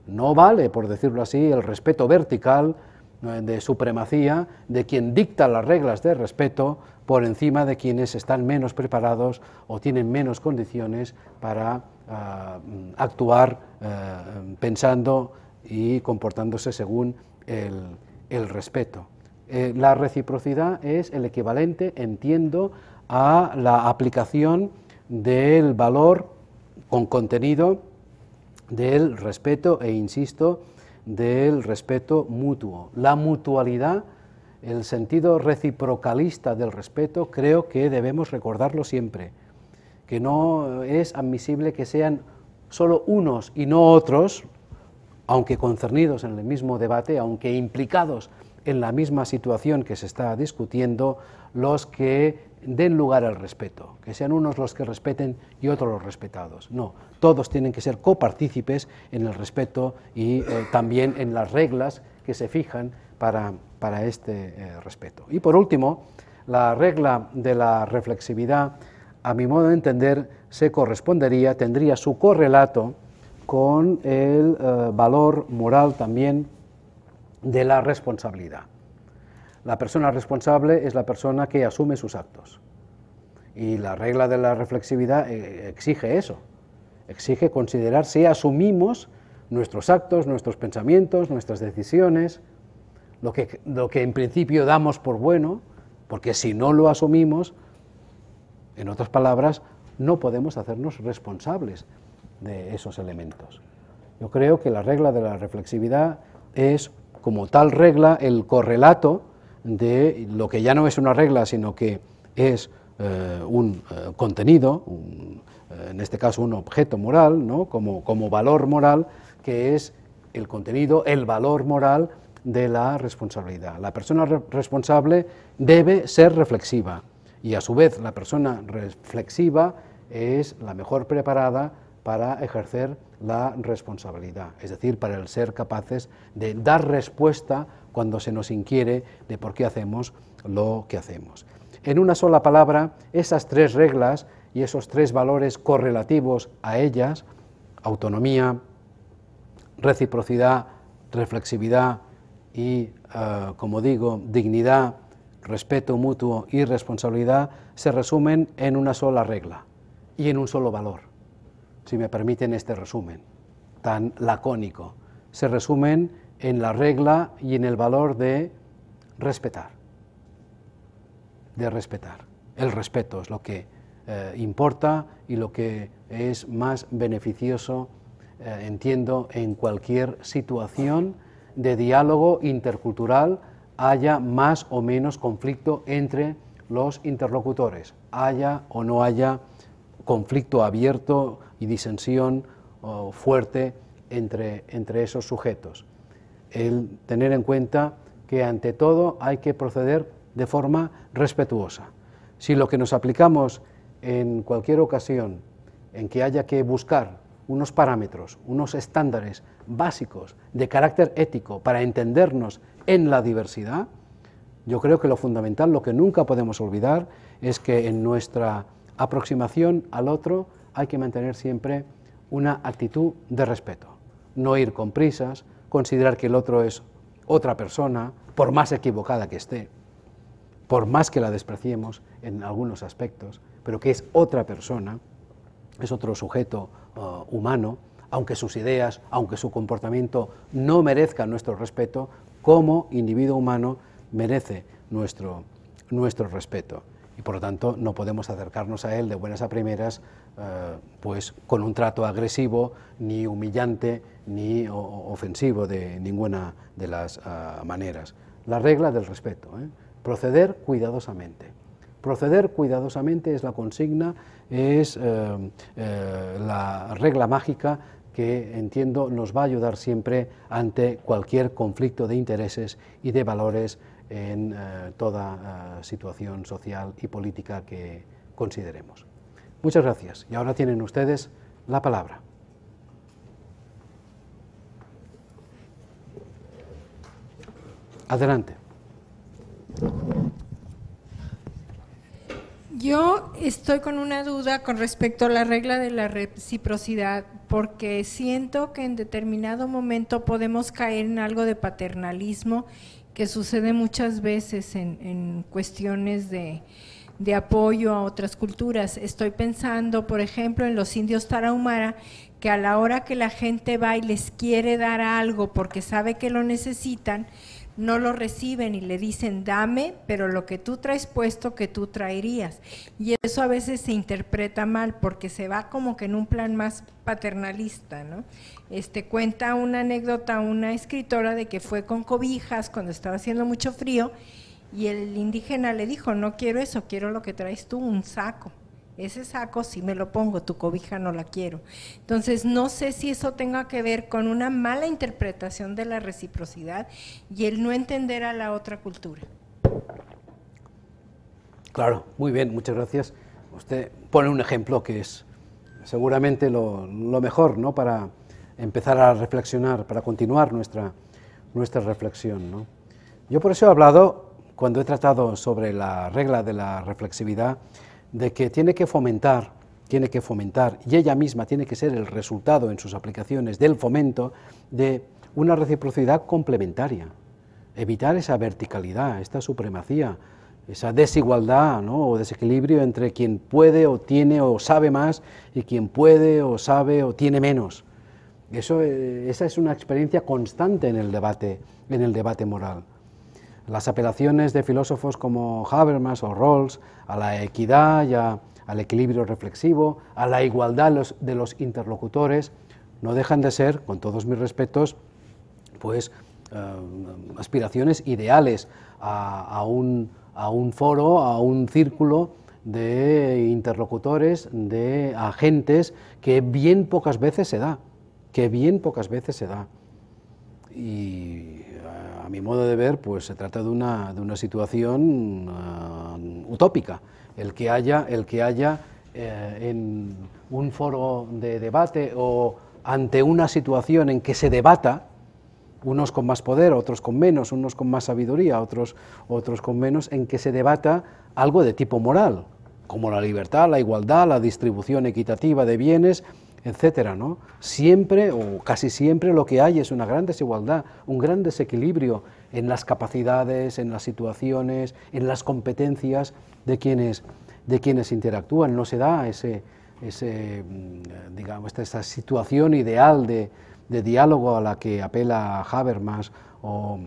No vale, por decirlo así, el respeto vertical eh, de supremacía de quien dicta las reglas de respeto por encima de quienes están menos preparados o tienen menos condiciones para ah, mm, actuar eh, pensando y comportándose según el, respeto. Eh, la reciprocidad es el equivalente, entiendo, a la aplicación del valor con contenido del respeto e insisto, del respeto mutuo. La mutualidad, el sentido reciprocalista del respeto, creo que debemos recordarlo siempre, que no es admisible que sean solo unos y no otros, aunque concernidos en el mismo debate, aunque implicados en la misma situación que se está discutiendo, los que den lugar al respeto, que sean unos los que respeten y otros los respetados. No, todos tienen que ser copartícipes en el respeto y eh, también en las reglas que se fijan para, este eh, respeto. Y por último, la regla de la reflexividad, a mi modo de entender, se correspondería, tendría su correlato con el eh, valor moral también de la responsabilidad. La persona responsable es la persona que asume sus actos. Y la regla de la reflexividad eh, exige eso, exige considerar si asumimos nuestros actos, nuestros pensamientos, nuestras decisiones, lo que, lo que en principio damos por bueno, porque si no lo asumimos, en otras palabras, no podemos hacernos responsables de esos elementos. Yo creo que la regla de la reflexividad es, como tal regla, el correlato de lo que ya no es una regla, sino que es eh, un eh, contenido, eh, en este caso un objeto moral, ¿no? como, como valor moral, que es el contenido, el valor moral de la responsabilidad. La persona responsable debe ser reflexiva y a su vez la persona reflexiva es la mejor preparada para ejercer la responsabilidad, es decir, para el ser capaces de dar respuesta cuando se nos inquiere de por qué hacemos lo que hacemos. En una sola palabra, esas tres reglas y esos tres valores correlativos a ellas, autonomía, reciprocidad, reflexividad y, eh, como digo, dignidad, respeto mutuo y responsabilidad, se resumen en una sola regla y en un solo valor, si me permiten este resumen tan lacónico. Se resumen en la regla y en el valor de respetar. De respetar. El respeto es lo que eh, importa y lo que es más beneficioso, eh, entiendo, en cualquier situación de diálogo intercultural, haya más o menos conflicto entre los interlocutores, haya o no haya conflicto abierto y disensión fuerte entre esos sujetos el tener en cuenta que ante todo hay que proceder de forma respetuosa. Si lo que nos aplicamos en cualquier ocasión en que haya que buscar unos parámetros, unos estándares básicos de carácter ético para entendernos en la diversidad, yo creo que lo fundamental, lo que nunca podemos olvidar, es que en nuestra aproximación al otro hay que mantener siempre una actitud de respeto, no ir con prisas, considerar que el otro es otra persona, por más equivocada que esté, por más que la despreciemos en algunos aspectos, pero que es otra persona, es otro sujeto uh, humano, aunque sus ideas, aunque su comportamiento no merezca nuestro respeto, como individuo humano merece nuestro, nuestro respeto. Y por lo tanto no podemos acercarnos a él de buenas a primeras uh, pues, con un trato agresivo, ni humillante, ni ofensivo de ninguna de las ah, maneras. La regla del respeto, ¿eh? proceder cuidadosamente. Proceder cuidadosamente es la consigna, es eh, eh, la regla mágica que entiendo nos va a ayudar siempre ante cualquier conflicto de intereses y de valores en toda ah, situación social y política que consideremos. Muchas gracias y ahora tienen ustedes la palabra. Adelante. Yo estoy con una duda con respecto a la regla de la reciprocidad, porque siento que en determinado momento podemos caer en algo de paternalismo que sucede muchas veces en, cuestiones de, de apoyo a otras culturas. Estoy pensando, por ejemplo, en los indios tarahumara, que a la hora que la gente va y les quiere dar algo porque sabe que lo necesitan, no lo reciben y le dicen dame, pero lo que tú traes puesto que tú traerías. Y eso a veces se interpreta mal porque se va como que en un plan más paternalista, ¿no? Este cuenta una anécdota una escritora de que fue con cobijas cuando estaba haciendo mucho frío y el indígena le dijo, "No quiero eso, quiero lo que traes tú, un saco." ese saco si me lo pongo, tu cobija no la quiero. Entonces, no sé si eso tenga que ver con una mala interpretación de la reciprocidad y el no entender a la otra cultura. Claro, muy bien, muchas gracias. Usted pone un ejemplo que es seguramente lo, mejor ¿no? para empezar a reflexionar, para continuar nuestra, nuestra reflexión. ¿no? Yo por eso he hablado, cuando he tratado sobre la regla de la reflexividad, de que tiene que fomentar, tiene que fomentar, y ella misma tiene que ser el resultado en sus aplicaciones del fomento de una reciprocidad complementaria, evitar esa verticalidad, esta supremacía, esa desigualdad ¿no? o desequilibrio entre quien puede o tiene o sabe más y quien puede o sabe o tiene menos. Eh, esa es una experiencia constante en el debate, en el debate moral. Las apelaciones de filósofos como Habermas o Rawls a la equidad, y al equilibrio reflexivo, a la igualdad de los interlocutores, no dejan de ser, con todos mis respetos, pues eh, aspiraciones ideales a, un, foro, a un círculo de interlocutores, de agentes, que bien pocas veces se da, que bien pocas veces se da mi modo de ver, pues se trata de una, de una situación eh, utópica, el que haya, el que haya eh, en un foro de debate o ante una situación en que se debata, unos con más poder, otros con menos, unos con más sabiduría, otros, otros con menos, en que se debata algo de tipo moral, como la libertad, la igualdad, la distribución equitativa de bienes, etcétera, ¿no? Siempre o casi siempre lo que hay es una gran desigualdad, un gran desequilibrio en las capacidades, en las situaciones, en las competencias de quienes, de quienes interactúan. No se da ese, ese mm, digamos, esa situación ideal de, de diálogo a la que apela Habermas o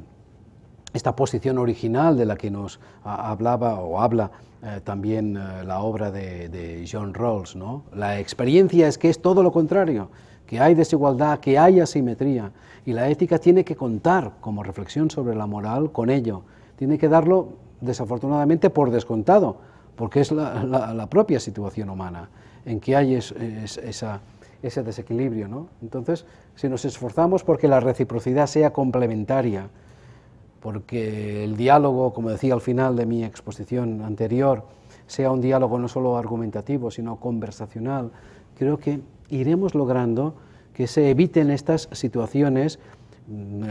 esta posición original de la que nos hablaba o habla eh, también eh, la obra de, John Rawls. La experiencia es que es todo lo contrario, que hay desigualdad, que hay asimetría, y la ética tiene que contar como reflexión sobre la moral con ello, tiene que darlo desafortunadamente por descontado, porque es la, propia situación humana en que hay ese desequilibrio. Entonces, si nos esforzamos porque la reciprocidad sea complementaria, porque el diálogo, como decía al final de mi exposición anterior, sea un diálogo no solo argumentativo, sino conversacional, creo que iremos logrando que se eviten estas situaciones mm, eh,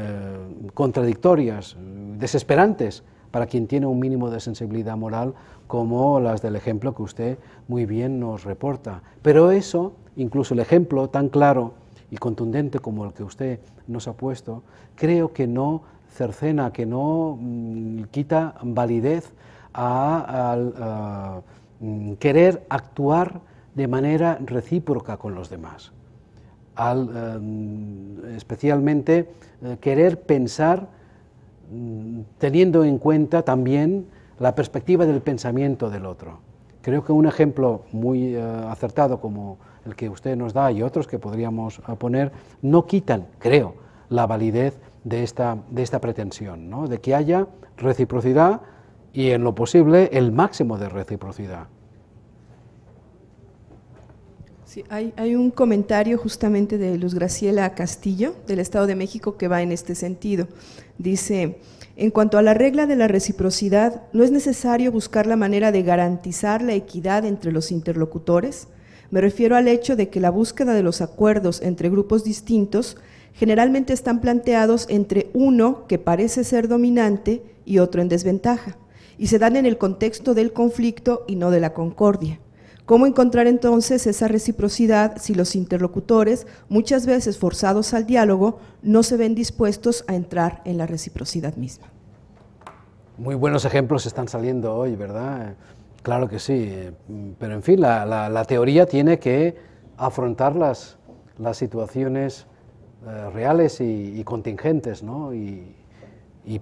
contradictorias, desesperantes para quien tiene un mínimo de sensibilidad moral, como las del ejemplo que usted muy bien nos reporta. Pero eso, incluso el ejemplo tan claro y contundente como el que usted nos ha puesto, creo que no cercena, que no mm, quita validez al mm, querer actuar de manera recíproca con los demás, al eh, especialmente eh, querer pensar mm, teniendo en cuenta también la perspectiva del pensamiento del otro. Creo que un ejemplo muy eh, acertado como el que usted nos da y otros que podríamos poner no quitan, creo, la validez de esta, de esta pretensión, ¿no? de que haya reciprocidad y en lo posible el máximo de reciprocidad. Sí, hay, hay, un comentario justamente de Luz Graciela Castillo, del Estado de México, que va en este sentido. Dice, en cuanto a la regla de la reciprocidad, ¿no es necesario buscar la manera de garantizar la equidad entre los interlocutores? Me refiero al hecho de que la búsqueda de los acuerdos entre grupos distintos generalmente están planteados entre uno que parece ser dominante y otro en desventaja, y se dan en el contexto del conflicto y no de la concordia. ¿Cómo encontrar entonces esa reciprocidad si los interlocutores, muchas veces forzados al diálogo, no se ven dispuestos a entrar en la reciprocidad misma? Muy buenos ejemplos están saliendo hoy, ¿verdad? Claro que sí, eh, pero en fin, la, teoría tiene que afrontar las situaciones eh, reales y, contingentes, ¿no? Y,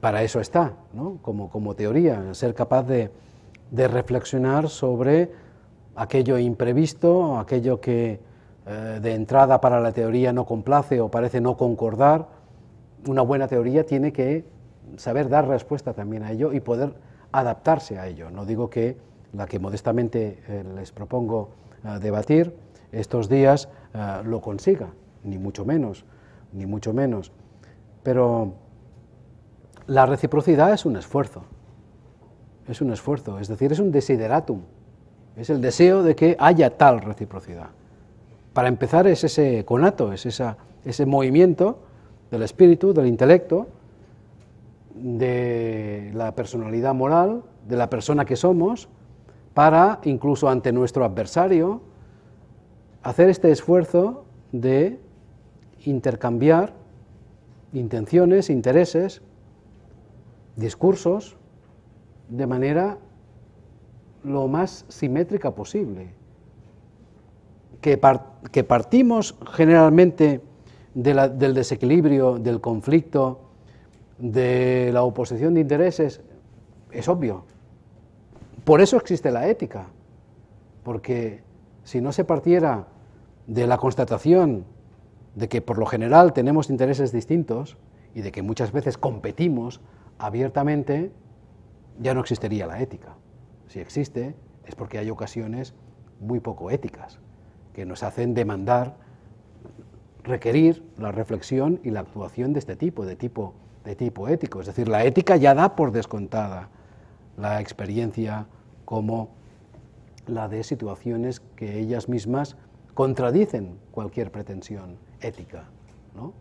para eso está, ¿no? Como, teoría, ser capaz de, reflexionar sobre aquello imprevisto, aquello que eh, de entrada para la teoría no complace o parece no concordar. Una buena teoría tiene que saber dar respuesta también a ello y poder adaptarse a ello. No digo que la que modestamente eh, les propongo debatir estos días lo consiga, ni mucho menos ni mucho menos. Pero la reciprocidad es un esfuerzo, es un esfuerzo, es decir, es un desideratum, es el deseo de que haya tal reciprocidad. Para empezar es ese conato, es ese movimiento del espíritu, del intelecto, de la personalidad moral, de la persona que somos, para, incluso ante nuestro adversario, hacer este esfuerzo de intercambiar intenciones, intereses, discursos, de manera lo más simétrica posible. Que, que partimos generalmente del desequilibrio, del conflicto, de la oposición de intereses, es obvio. Por eso existe la ética, porque si no se partiera de la constatación de que por lo general tenemos intereses distintos y de que muchas veces competimos abiertamente, ya no existiría la ética. Si existe, es porque hay ocasiones muy poco éticas, que nos hacen demandar, requerir la reflexión y la actuación de este tipo, de tipo, de tipo ético. Es decir, la ética ya da por descontada la experiencia como la de situaciones que ellas mismas contradicen cualquier pretensión ética, ¿no?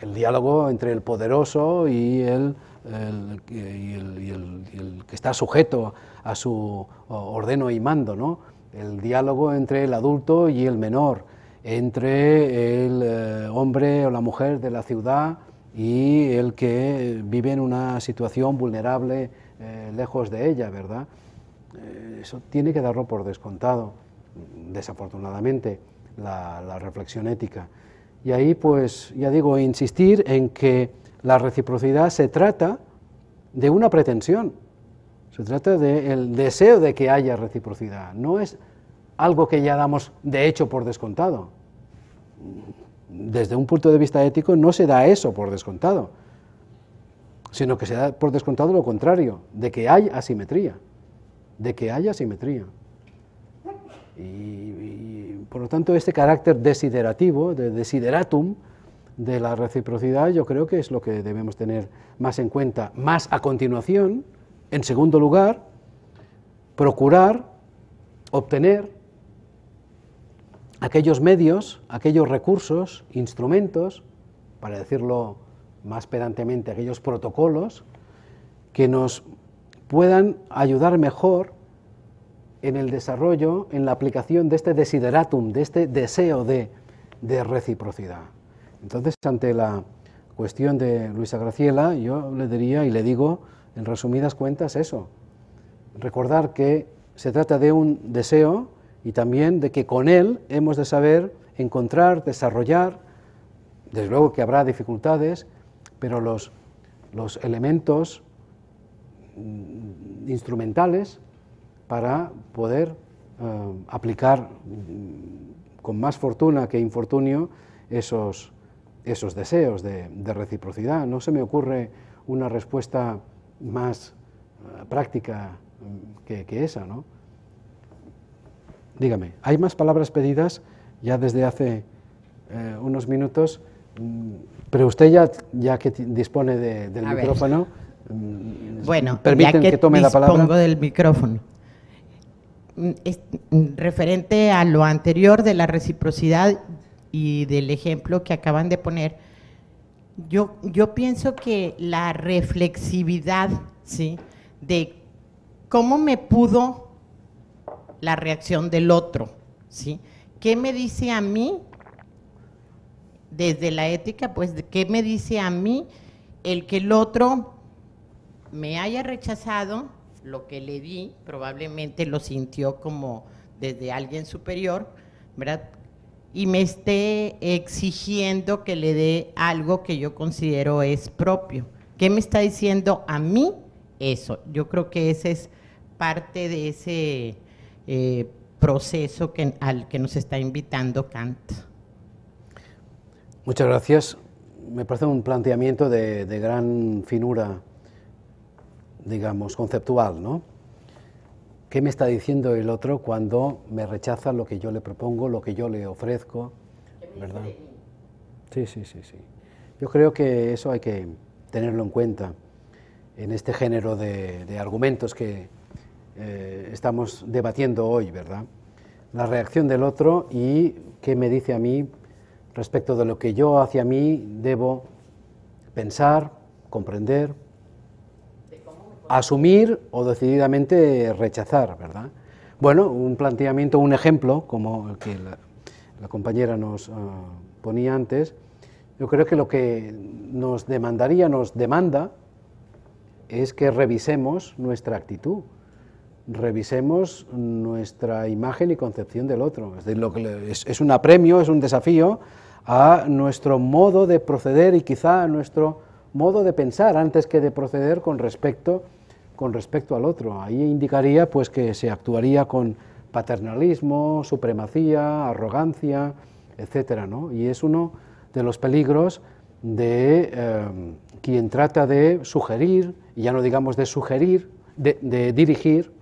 El diálogo entre el poderoso y el, y el, que está sujeto a su ordeno y mando, ¿no? El diálogo entre el adulto y el menor, entre el eh, hombre o la mujer de la ciudad y el que vive en una situación vulnerable eh, lejos de ella, ¿verdad? Eh, eso tiene que darlo por descontado, desafortunadamente, la reflexión ética. Y ahí, pues, ya digo, insistir en que la reciprocidad se trata de una pretensión, se trata del deseo de que haya reciprocidad, no es algo que ya damos de hecho por descontado. Desde un punto de vista ético no se da eso por descontado, sino que se da por descontado lo contrario, de que hay asimetría, de que haya asimetría. Y por lo tanto, este carácter desiderativo, de desideratum, de la reciprocidad, yo creo que es lo que debemos tener más en cuenta. Más a continuación, en segundo lugar, procurar obtener aquellos medios, aquellos recursos, instrumentos, para decirlo más pedantemente, aquellos protocolos que nos puedan ayudar mejor en el desarrollo, en la aplicación de este desideratum, de este deseo de, reciprocidad. Entonces, ante la cuestión de Luisa Graciela, yo le diría y le digo, en resumidas cuentas, eso. Recordar que se trata de un deseo y también de que con él hemos de saber encontrar, desarrollar, desde luego que habrá dificultades, pero los elementos mm, instrumentales para poder eh, aplicar mm, con más fortuna que infortunio esos, esos deseos de, reciprocidad. No se me ocurre una respuesta más eh, práctica mm, que, esa, ¿no? Dígame, ¿hay más palabras pedidas ya desde hace eh, unos minutos? Mm, pero usted ya, ya que dispone del micrófono, bueno, permiten que, tome la palabra. Dispongo del micrófono. Mm, es, mm, referente a lo anterior de la reciprocidad y del ejemplo que acaban de poner, yo, pienso que la reflexividad, De cómo me pudo la reacción del otro, ¿sí? ¿Qué me dice a mí, desde la ética, pues, qué me dice a mí el que el otro me haya rechazado lo que le di probablemente lo sintió como desde alguien superior, ¿verdad? Y me esté exigiendo que le dé algo que yo considero es propio. ¿Qué me está diciendo a mí eso? Yo creo que ese es parte de ese eh, proceso al que nos está invitando Kant. Muchas gracias. Me parece un planteamiento de gran finura digamos, conceptual, ¿no? ¿Qué me está diciendo el otro cuando me rechaza lo que yo le propongo, lo que yo le ofrezco? ¿Verdad? Sí, sí, sí, sí. Yo creo que eso hay que tenerlo en cuenta en este género de, argumentos que eh, estamos debatiendo hoy, ¿verdad? La reacción del otro y qué me dice a mí respecto de lo que yo hacia mí debo pensar, comprender, asumir o decididamente rechazar, ¿verdad? Bueno, un planteamiento, un ejemplo, como el que la, compañera nos ah, ponía antes, yo creo que lo que nos demandaría, nos demanda, es que revisemos nuestra actitud, revisemos nuestra imagen y concepción del otro. Es es, un apremio, es un desafío a nuestro modo de proceder y quizá a nuestro modo de pensar antes que de proceder con respecto a con respecto al otro. Ahí indicaría pues que se actuaría con paternalismo, supremacía, arrogancia, etcétera, ¿no? Y es uno de los peligros de eh, quien trata de sugerir, ya no digamos de sugerir, de, de dirigir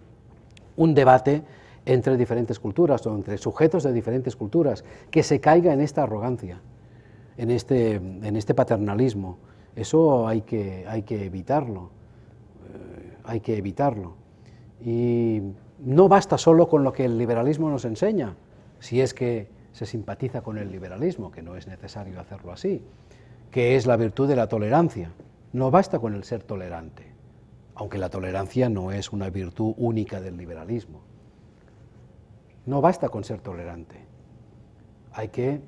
un debate entre diferentes culturas o entre sujetos de diferentes culturas, que se caiga en esta arrogancia, en este, en este paternalismo. Eso hay que, hay que evitarlo hay que evitarlo. Y no basta solo con lo que el liberalismo nos enseña, si es que se simpatiza con el liberalismo, que no es necesario hacerlo así, que es la virtud de la tolerancia. No basta con el ser tolerante, aunque la tolerancia no es una virtud única del liberalismo. No basta con ser tolerante. Hay que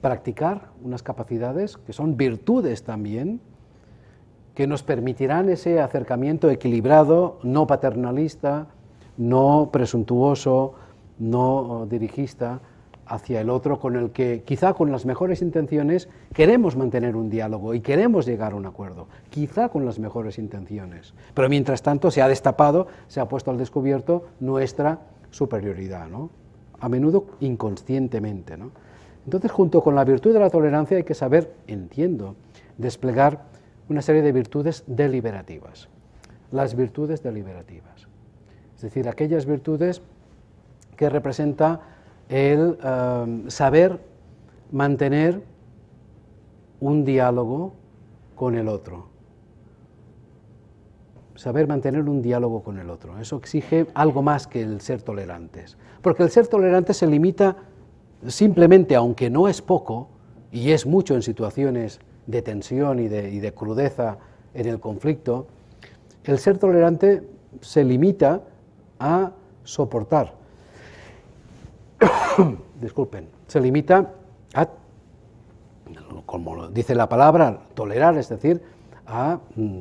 practicar unas capacidades que son virtudes también, que nos permitirán ese acercamiento equilibrado, no paternalista, no presuntuoso, no oh, dirigista hacia el otro, con el que quizá con las mejores intenciones queremos mantener un diálogo y queremos llegar a un acuerdo, quizá con las mejores intenciones. Pero mientras tanto se ha destapado, se ha puesto al descubierto nuestra superioridad, ¿no? a menudo inconscientemente. ¿no? Entonces, junto con la virtud de la tolerancia hay que saber, entiendo, desplegar una serie de virtudes deliberativas. Las virtudes deliberativas. Es decir, aquellas virtudes que representa el eh, saber mantener un diálogo con el otro. Saber mantener un diálogo con el otro. Eso exige algo más que el ser tolerantes. Porque el ser tolerante se limita simplemente, aunque no es poco, y es mucho en situaciones de tensión y de, crudeza en el conflicto, el ser tolerante se limita a soportar. Disculpen, se limita a, como dice la palabra, tolerar, es decir, a mm,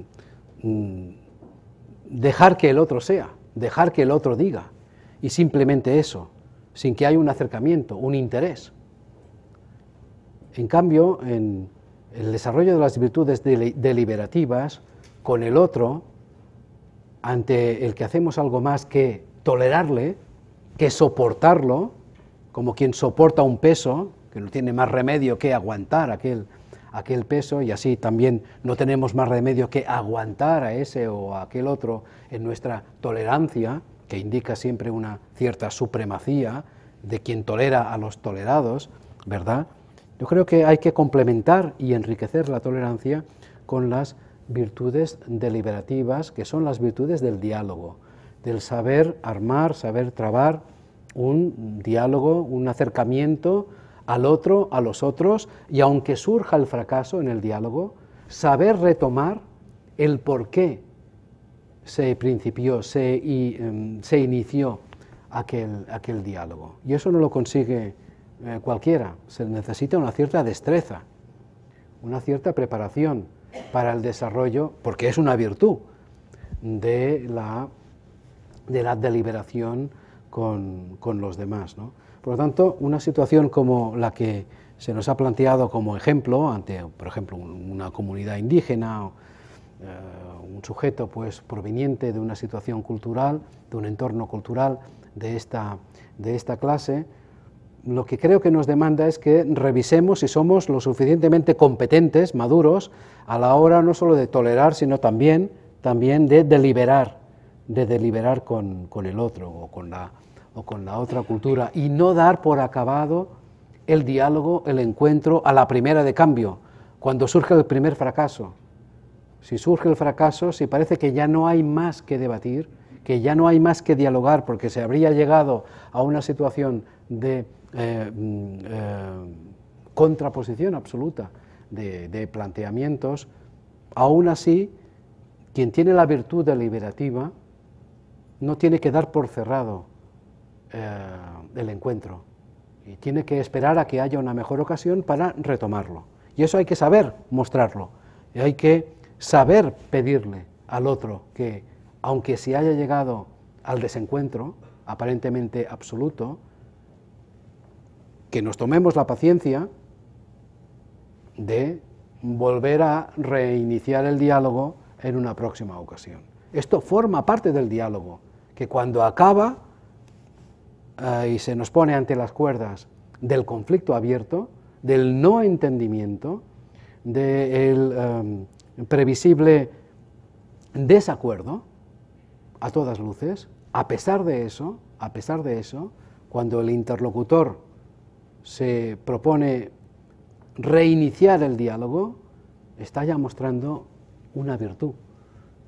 mm, dejar que el otro sea, dejar que el otro diga, y simplemente eso, sin que haya un acercamiento, un interés. En cambio, en, el desarrollo de las virtudes deliberativas con el otro, ante el que hacemos algo más que tolerarle, que soportarlo, como quien soporta un peso, que no tiene más remedio que aguantar aquel, aquel peso, y así también no tenemos más remedio que aguantar a ese o a aquel otro en nuestra tolerancia, que indica siempre una cierta supremacía de quien tolera a los tolerados, ¿verdad? Yo creo que hay que complementar y enriquecer la tolerancia con las virtudes deliberativas, que son las virtudes del diálogo, del saber armar, saber trabar un diálogo, un acercamiento al otro, a los otros, y aunque surja el fracaso en el diálogo, saber retomar el por qué se principió, se, y, em, se inició aquel, aquel diálogo. Y eso no lo consigue eh, cualquiera, se necesita una cierta destreza, una cierta preparación para el desarrollo, porque es una virtud de la, deliberación con, los demás. Por lo tanto, una situación como la que se nos ha planteado como ejemplo ante, por ejemplo, una comunidad indígena, eh, un sujeto pues, proveniente de una situación cultural, de un entorno cultural de esta clase, lo que creo que nos demanda es que revisemos si somos lo suficientemente competentes, maduros, a la hora no solo de tolerar, sino también, también de deliberar, de deliberar con, con el otro o con, la, o con la otra cultura y no dar por acabado el diálogo, el encuentro a la primera de cambio, cuando surge el primer fracaso. Si surge el fracaso, si parece que ya no hay más que debatir, que ya no hay más que dialogar porque se habría llegado a una situación de eh, mm, eh, contraposición absoluta de, planteamientos, aún así, quien tiene la virtud deliberativa no tiene que dar por cerrado eh, el encuentro y tiene que esperar a que haya una mejor ocasión para retomarlo. Y eso hay que saber mostrarlo, y hay que saber pedirle al otro que, aunque se haya llegado al desencuentro, aparentemente absoluto, que nos tomemos la paciencia de volver a reiniciar el diálogo en una próxima ocasión. Esto forma parte del diálogo, que cuando acaba eh, y se nos pone ante las cuerdas del conflicto abierto, del no entendimiento, del eh, previsible desacuerdo, a todas luces, a pesar de eso, a pesar de eso, cuando el interlocutor se propone reiniciar el diálogo, está ya mostrando una virtud,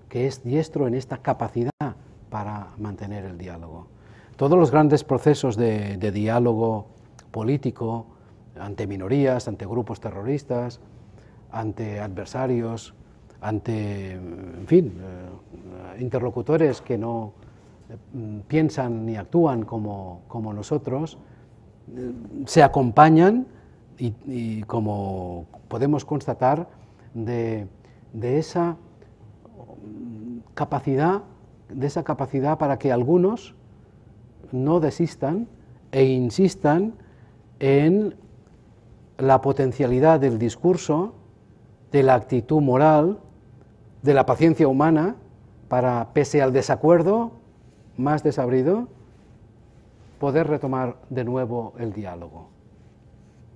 que es diestro en esta capacidad para mantener el diálogo. Todos los grandes procesos de, diálogo político ante minorías, ante grupos terroristas, ante adversarios, ante, en fin, eh, interlocutores que no eh, piensan ni actúan como nosotros, se acompañan y, como podemos constatar de, de, esa capacidad de esa capacidad para que algunos no desistan e insistan en la potencialidad del discurso, de la actitud moral, de la paciencia humana para, pese al desacuerdo más desabrido, poder retomar de nuevo el diálogo.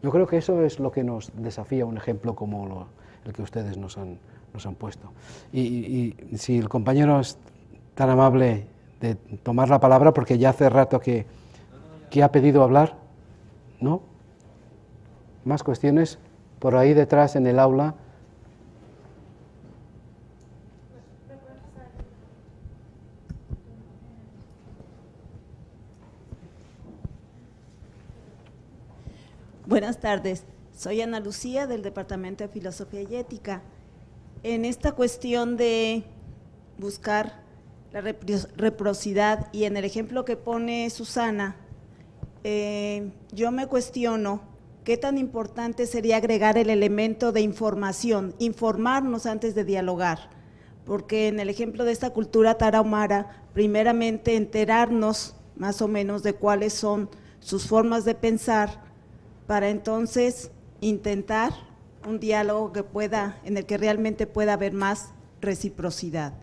Yo creo que eso es lo que nos desafía un ejemplo como el que ustedes nos han, puesto. Y, si el compañero es tan amable de tomar la palabra, porque ya hace rato que, que ha pedido hablar, ¿no? Más cuestiones por ahí detrás en el aula. Buenas tardes. Soy Ana Lucía del Departamento de Filosofía y Ética. En esta cuestión de buscar la reciprocidad y en el ejemplo que pone Susana, eh, yo me cuestiono qué tan importante sería agregar el elemento de información, informarnos antes de dialogar, porque en el ejemplo de esta cultura tarahumara, primeramente enterarnos más o menos de cuáles son sus formas de pensar, para entonces intentar un diálogo que pueda, en el que realmente pueda haber más reciprocidad.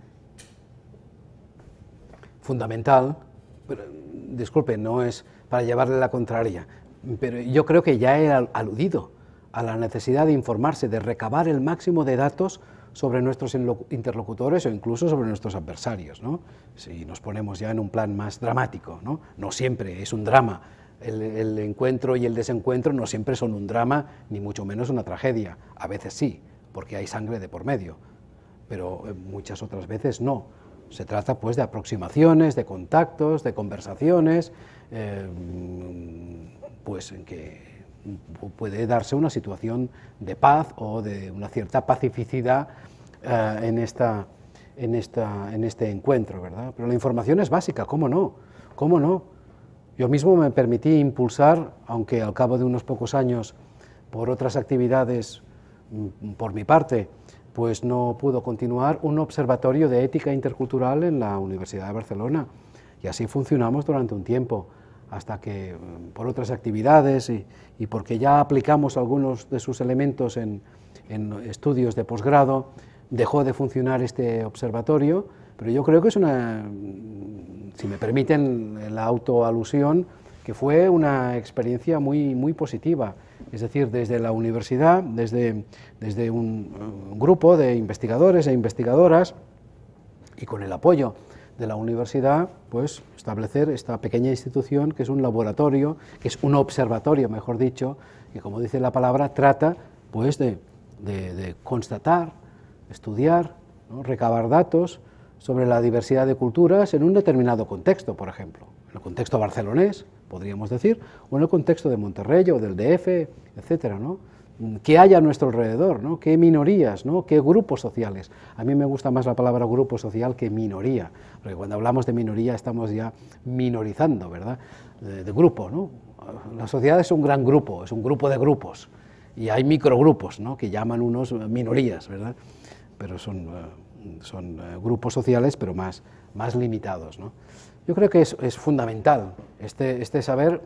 Fundamental, pero, disculpe, no es para llevarle la contraria, pero yo creo que ya he aludido a la necesidad de informarse, de recabar el máximo de datos sobre nuestros interlocutores o incluso sobre nuestros adversarios, ¿no? Si nos ponemos ya en un plan más dramático, ¿no? No siempre es un drama el, encuentro y el desencuentro no siempre son un drama, ni mucho menos una tragedia. A veces sí, porque hay sangre de por medio, pero eh, muchas otras veces no. Se trata pues de aproximaciones, de contactos, de conversaciones, em, pues, en que puede darse una situación de paz o de una cierta pacificidad eh, en, en este encuentro, ¿verdad? Pero la información es básica, ¿cómo no? ¿Cómo no? Yo mismo me permití impulsar, aunque al cabo de unos pocos años, por otras actividades mm, por mi parte, pues no pudo continuar, un observatorio de ética intercultural en la Universidad de Barcelona. Y así funcionamos durante un tiempo, hasta que mm, por otras actividades y, porque ya aplicamos algunos de sus elementos en estudios de posgrado, dejó de funcionar este observatorio pero yo creo que es una, si me permiten la autoalusión, que fue una experiencia muy, muy positiva. Es decir, desde la universidad, desde, un, grupo de investigadores e investigadoras y con el apoyo de la universidad, pues establecer esta pequeña institución que es un laboratorio, que es un observatorio, mejor dicho, que como dice la palabra, trata pues de, constatar, estudiar, recabar datos, sobre la diversidad de culturas en un determinado contexto, por ejemplo, en el contexto barcelonés, podríamos decir, o en el contexto de Monterrey o del DF, etcétera, ¿no? Mm, ¿Qué hay a nuestro alrededor? ¿no? ¿Qué minorías? ¿no? ¿Qué grupos sociales? A mí me gusta más la palabra grupo social que minoría, porque cuando hablamos de minoría estamos ya minorizando, ¿verdad? de grupo, ¿no? La sociedad es un gran grupo, es un grupo de grupos, y hay microgrupos, ¿no? Que llaman unos minorías, ¿verdad? Pero son eh, son eh, grupos sociales, pero más, más limitados. Yo creo que es, fundamental este, este, saber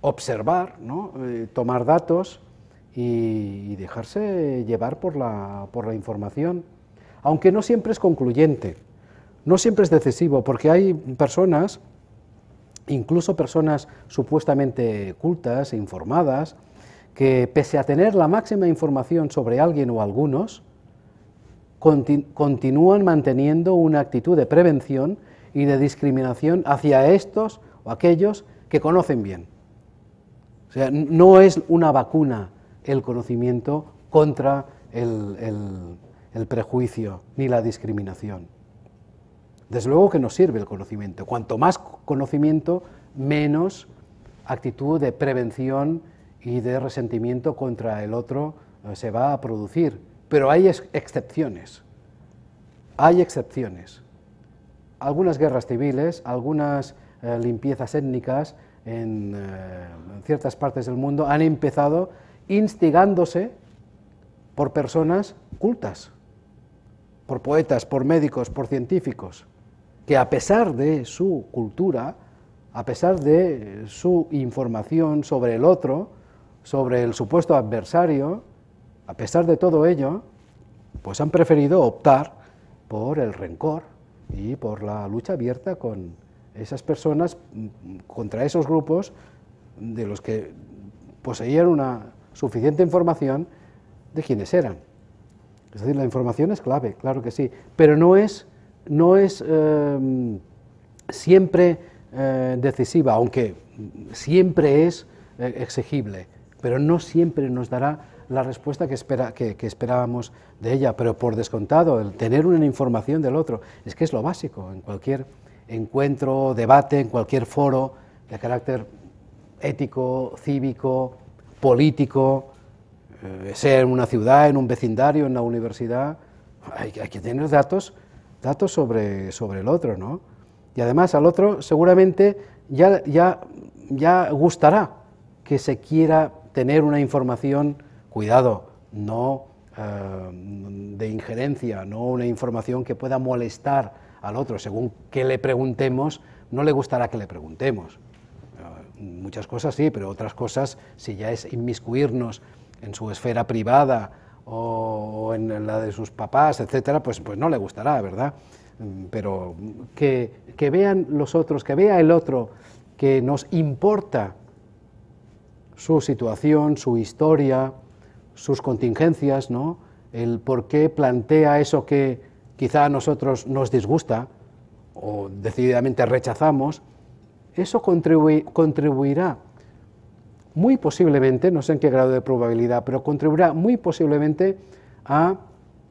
observar, eh, tomar datos y, dejarse llevar por la, por la información, aunque no siempre es concluyente, no siempre es decisivo, porque hay personas, incluso personas supuestamente cultas e informadas, que pese a tener la máxima información sobre alguien o algunos, continúan manteniendo una actitud de prevención y de discriminación hacia estos o aquellos que conocen bien. O sea, no es una vacuna el conocimiento contra el, prejuicio ni la discriminación. Desde luego que nos sirve el conocimiento. Cuanto más conocimiento, menos actitud de prevención y de resentimiento contra el otro eh, se va a producir pero hay excepciones. Hay excepciones. Algunas guerras civiles, algunas eh, limpiezas étnicas eh, en ciertas partes del mundo han empezado instigándose por personas cultas, por poetas, por médicos, por científicos, que a pesar de su cultura, a pesar de su información sobre el otro, sobre el supuesto adversario, a pesar de todo ello, pues han preferido optar por el rencor y por la lucha abierta con esas personas, mm, contra esos grupos de los que poseían una suficiente información de quiénes eran. Es decir, la información es clave, claro que sí, pero no es, no es em, siempre eh, decisiva, aunque siempre es eh, exigible, pero no siempre nos dará la respuesta que, espera, que, esperábamos de ella, pero por descontado, el tener una información del otro, es que es lo básico en cualquier encuentro, debate, en cualquier foro de carácter ético, cívico, político, eh, sea en una ciudad, en un vecindario, en la universidad, hay, hay, que tener datos, datos sobre, sobre el otro, ¿no? Y además al otro seguramente ya, ya, ya gustará que se quiera tener una información cuidado, no eh, de injerencia, no una información que pueda molestar al otro. Según que le preguntemos, no le gustará que le preguntemos. Eh, muchas cosas sí, pero otras cosas, si ya es inmiscuirnos en su esfera privada o en la de sus papás, etc., pues, pues no le gustará, ¿verdad? Mm, pero que, que vean los otros, que vea el otro que nos importa su situación, su historia, sus contingencias, ¿no? el por qué plantea eso que quizá a nosotros nos disgusta o decididamente rechazamos, eso contribuirá muy posiblemente, no sé en qué grado de probabilidad, pero contribuirá muy posiblemente a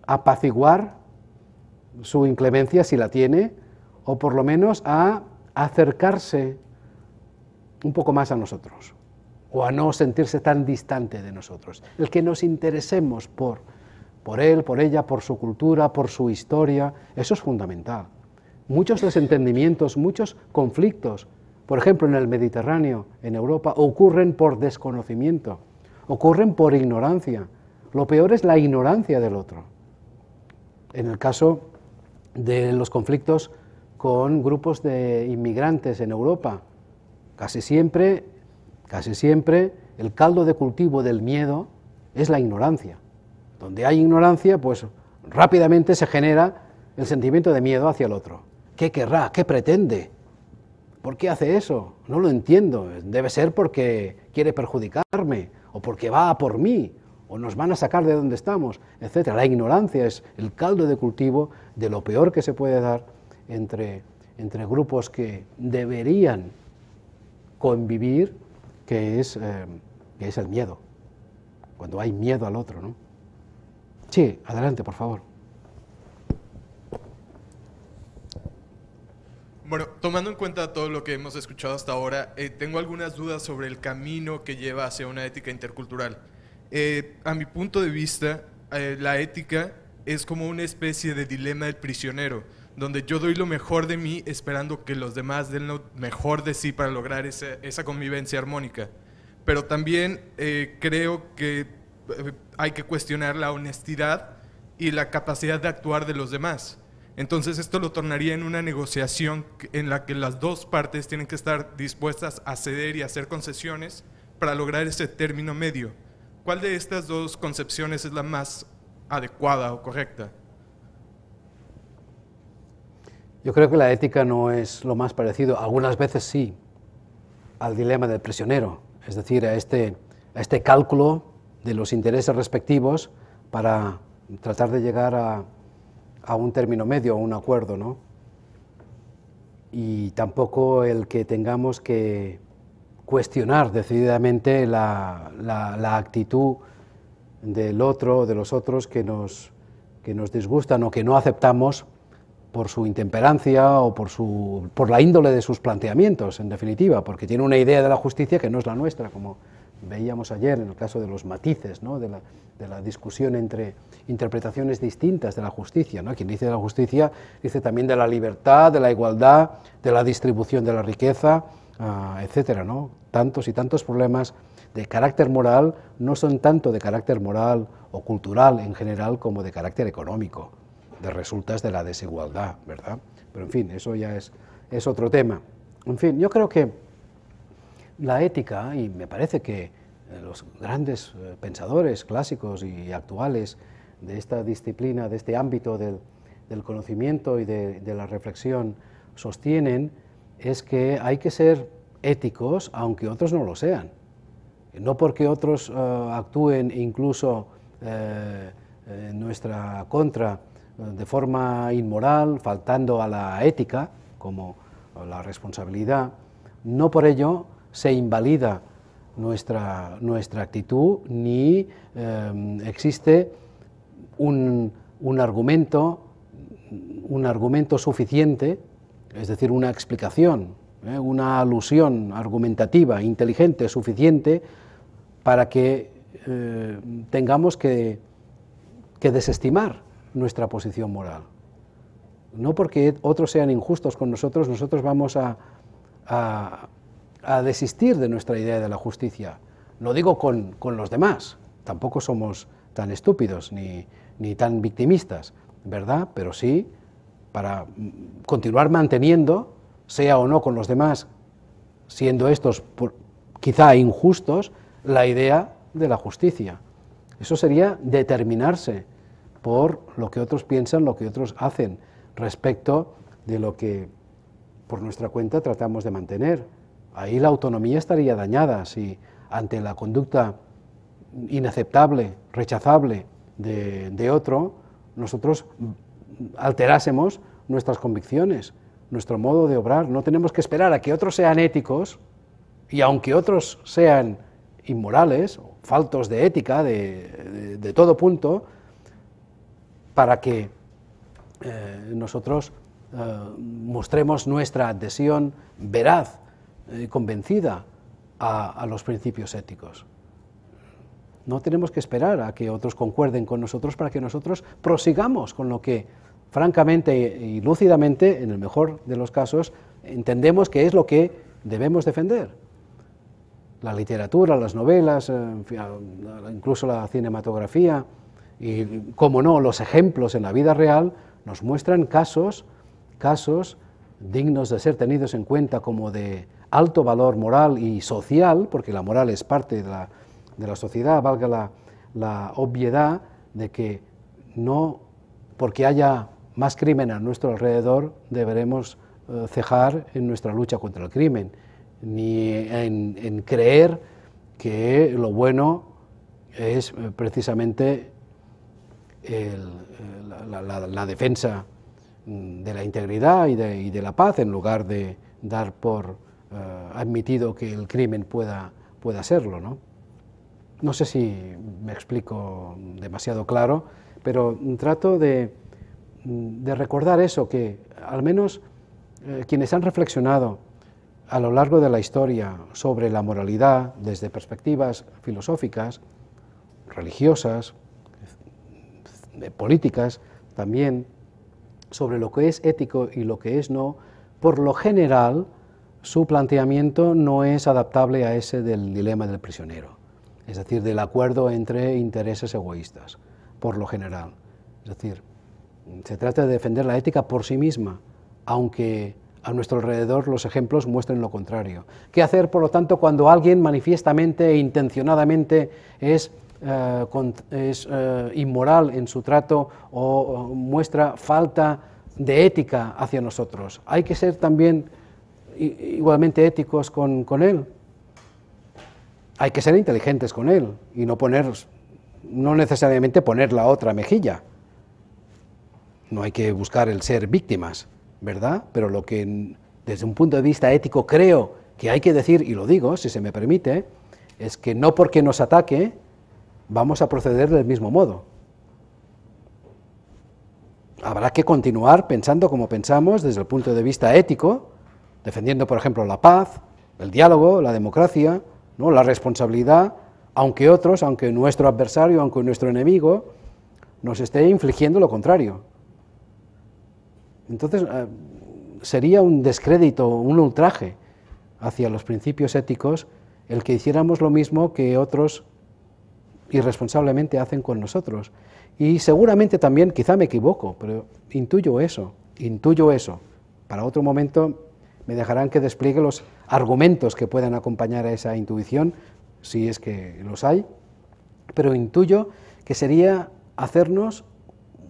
apaciguar su inclemencia si la tiene, o por lo menos a acercarse un poco más a nosotros o a no sentirse tan distante de nosotros. El que nos interesemos por, por él, por ella, por su cultura, por su historia, eso es fundamental. Muchos desentendimientos, muchos conflictos, por ejemplo en el Mediterráneo, en Europa, ocurren por desconocimiento, ocurren por ignorancia. Lo peor es la ignorancia del otro. En el caso de los conflictos con grupos de inmigrantes en Europa, casi siempre Casi siempre el caldo de cultivo del miedo es la ignorancia. Donde hay ignorancia, pues rápidamente se genera el sentimiento de miedo hacia el otro. ¿Qué querrá? ¿Qué pretende? ¿Por qué hace eso? No lo entiendo. Debe ser porque quiere perjudicarme, o porque va a por mí, o nos van a sacar de donde estamos, etc. La ignorancia es el caldo de cultivo de lo peor que se puede dar entre, entre grupos que deberían convivir que es, eh, que es el miedo, cuando hay miedo al otro. ¿no? Sí, adelante, por favor. Bueno, tomando en cuenta todo lo que hemos escuchado hasta ahora, eh, tengo algunas dudas sobre el camino que lleva hacia una ética intercultural. Eh, a mi punto de vista, la ética es como una especie de dilema del prisionero donde yo doy lo mejor de mí esperando que los demás den lo mejor de sí para lograr esa, esa convivencia armónica. Pero también eh, creo que eh, hay que cuestionar la honestidad y la capacidad de actuar de los demás. Entonces esto lo tornaría en una negociación en la que las dos partes tienen que estar dispuestas a ceder y hacer concesiones para lograr ese término medio. ¿Cuál de estas dos concepciones es la más adecuada o correcta? Yo creo que la ética no es lo más parecido, algunas veces sí, al dilema del prisionero, es decir, a este, este cálculo de los intereses respectivos para tratar de llegar a, un término medio, a un acuerdo, ¿no? Y tampoco el que tengamos que cuestionar decididamente la, actitud del otro o de los otros que nos, que nos disgustan o que no aceptamos por su intemperancia o por, su, por la índole de sus planteamientos, en definitiva, porque tiene una idea de la justicia que no es la nuestra, como veíamos ayer en el caso de los matices, de, la, discusión entre interpretaciones distintas de la justicia. Quien dice de la justicia dice también de la libertad, de la igualdad, de la distribución de la riqueza, etc., ah, etcétera, ¿no? Tantos y tantos problemas de carácter moral no son tanto de carácter moral o cultural en general como de carácter económico de resultas de la desigualdad, ¿verdad? Pero en fin, eso ya es, es otro tema. En fin, yo creo que la ética, y me parece que eh, los grandes eh, pensadores clásicos y actuales de esta disciplina, de este ámbito del, conocimiento y de, la reflexión sostienen, es que hay que ser éticos aunque otros no lo sean. No porque otros eh, actúen incluso en nuestra contra de forma inmoral, faltando a la ética como la responsabilidad, no por ello se invalida nuestra, actitud ni eh, existe un, argumento, un argumento suficiente, es decir, una explicación, ¿eh? una alusión argumentativa, inteligente, suficiente, para que eh, tengamos que desestimar nuestra posición moral. No porque otros sean injustos con nosotros, nosotros vamos a, desistir de nuestra idea de la justicia. Lo digo con, los demás, tampoco somos tan estúpidos ni, tan victimistas, ¿verdad? Pero sí para continuar manteniendo, sea o no con los demás, siendo estos quizá injustos, la idea de la justicia. Eso sería determinarse por lo que otros piensan, lo que otros hacen, respecto de lo que por nuestra cuenta tratamos de mantener. Ahí la autonomía estaría dañada si ante la conducta inaceptable, rechazable de, otro, nosotros alterásemos nuestras convicciones, nuestro modo de obrar. No tenemos que esperar a que otros sean éticos y aunque otros sean inmorales, faltos de ética de todo punto, para que eh, nosotros eh, mostremos nuestra adhesión veraz, eh, y convencida a, a los principios éticos. No tenemos que esperar a que otros concuerden con nosotros para que nosotros prosigamos con lo que francamente y lúcidamente, en el mejor de los casos, entendemos que es lo que debemos defender. La literatura, las novelas, incluso la cinematografía, y, como no, los ejemplos en la vida real nos muestran casos, casos dignos de ser tenidos en cuenta como de alto valor moral y social, porque la moral es parte de la, sociedad, valga la, obviedad de que no porque haya más crimen a nuestro alrededor deberemos eh, cejar en nuestra lucha contra el crimen, ni en, creer que lo bueno es eh, precisamente la, defensa de la integridad y de, la paz en lugar de dar por eh, admitido que el crimen pueda, pueda serlo. ¿no? sé si me explico demasiado claro, pero trato de, recordar eso, que al menos eh, quienes han reflexionado a lo largo de la historia sobre la moralidad desde perspectivas filosóficas, religiosas, de políticas también, sobre lo que es ético y lo que es no, por lo general su planteamiento no es adaptable a ese del dilema del prisionero, es decir, del acuerdo entre intereses egoístas, por lo general. Es decir, se trata de defender la ética por sí misma, aunque a nuestro alrededor los ejemplos muestren lo contrario. ¿Qué hacer, por lo tanto, cuando alguien manifiestamente e intencionadamente es eh, es eh, inmoral en su trato o muestra falta de ética hacia nosotros. Hay que ser también igualmente éticos con, con él. Hay que ser inteligentes con él y no poner, no necesariamente poner la otra mejilla. No hay que buscar el ser víctimas, ¿verdad? Pero lo que desde un punto de vista ético creo que hay que decir, y lo digo si se me permite, es que no porque nos ataque, vamos a proceder del mismo modo. Habrá que continuar pensando como pensamos desde el punto de vista ético, defendiendo, por ejemplo, la paz, el diálogo, la democracia, ¿no? la responsabilidad, aunque otros, aunque nuestro adversario, aunque nuestro enemigo, nos esté infligiendo lo contrario. Entonces, eh, sería un descrédito, un ultraje hacia los principios éticos el que hiciéramos lo mismo que otros irresponsablemente hacen con nosotros. Y seguramente también, quizá me equivoco, pero intuyo eso, intuyo eso. Para otro momento me dejarán que despliegue los argumentos que puedan acompañar a esa intuición, si es que los hay, pero intuyo que sería hacernos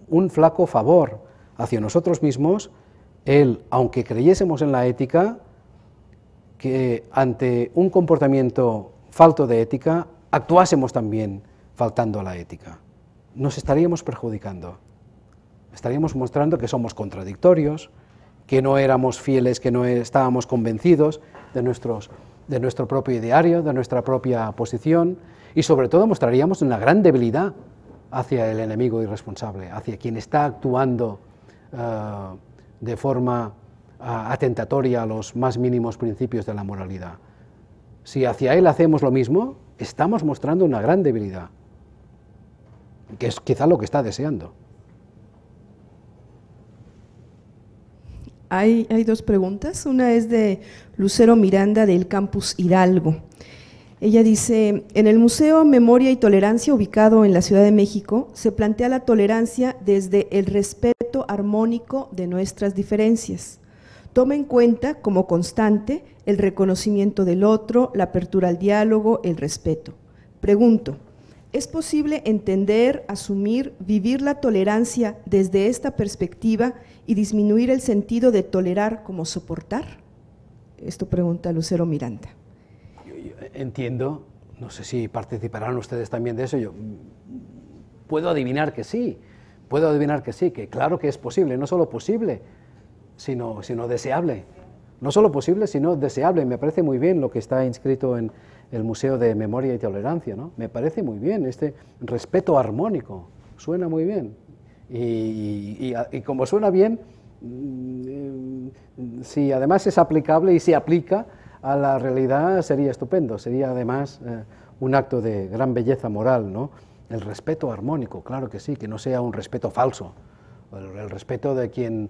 un flaco favor hacia nosotros mismos el, aunque creyésemos en la ética, que ante un comportamiento falto de ética actuásemos también faltando a la ética. Nos estaríamos perjudicando. Estaríamos mostrando que somos contradictorios, que no éramos fieles, que no estábamos convencidos de, nuestros, de nuestro propio ideario, de nuestra propia posición, y sobre todo mostraríamos una gran debilidad hacia el enemigo irresponsable, hacia quien está actuando eh, de forma eh, atentatoria a los más mínimos principios de la moralidad. Si hacia él hacemos lo mismo, estamos mostrando una gran debilidad que es quizá lo que está deseando. Hay, hay dos preguntas. Una es de Lucero Miranda del Campus Hidalgo. Ella dice, en el Museo Memoria y Tolerancia ubicado en la Ciudad de México, se plantea la tolerancia desde el respeto armónico de nuestras diferencias. Toma en cuenta como constante el reconocimiento del otro, la apertura al diálogo, el respeto. Pregunto, ¿Es posible entender, asumir, vivir la tolerancia desde esta perspectiva y disminuir el sentido de tolerar como soportar? Esto pregunta Lucero Miranda. entiendo, no sé si participarán ustedes también de eso, yo puedo adivinar que sí, puedo adivinar que sí, que claro que es posible, no solo posible, sino, sino deseable. No solo posible, sino deseable. Me parece muy bien lo que está inscrito en, el Museo de Memoria y Tolerancia, ¿no? Me parece muy bien este respeto armónico, suena muy bien. Y, como suena bien, mm, eh, si además es aplicable y se aplica a la realidad, sería estupendo, sería además eh, un acto de gran belleza moral, ¿no? El respeto armónico, claro que sí, que no sea un respeto falso, el, respeto de quien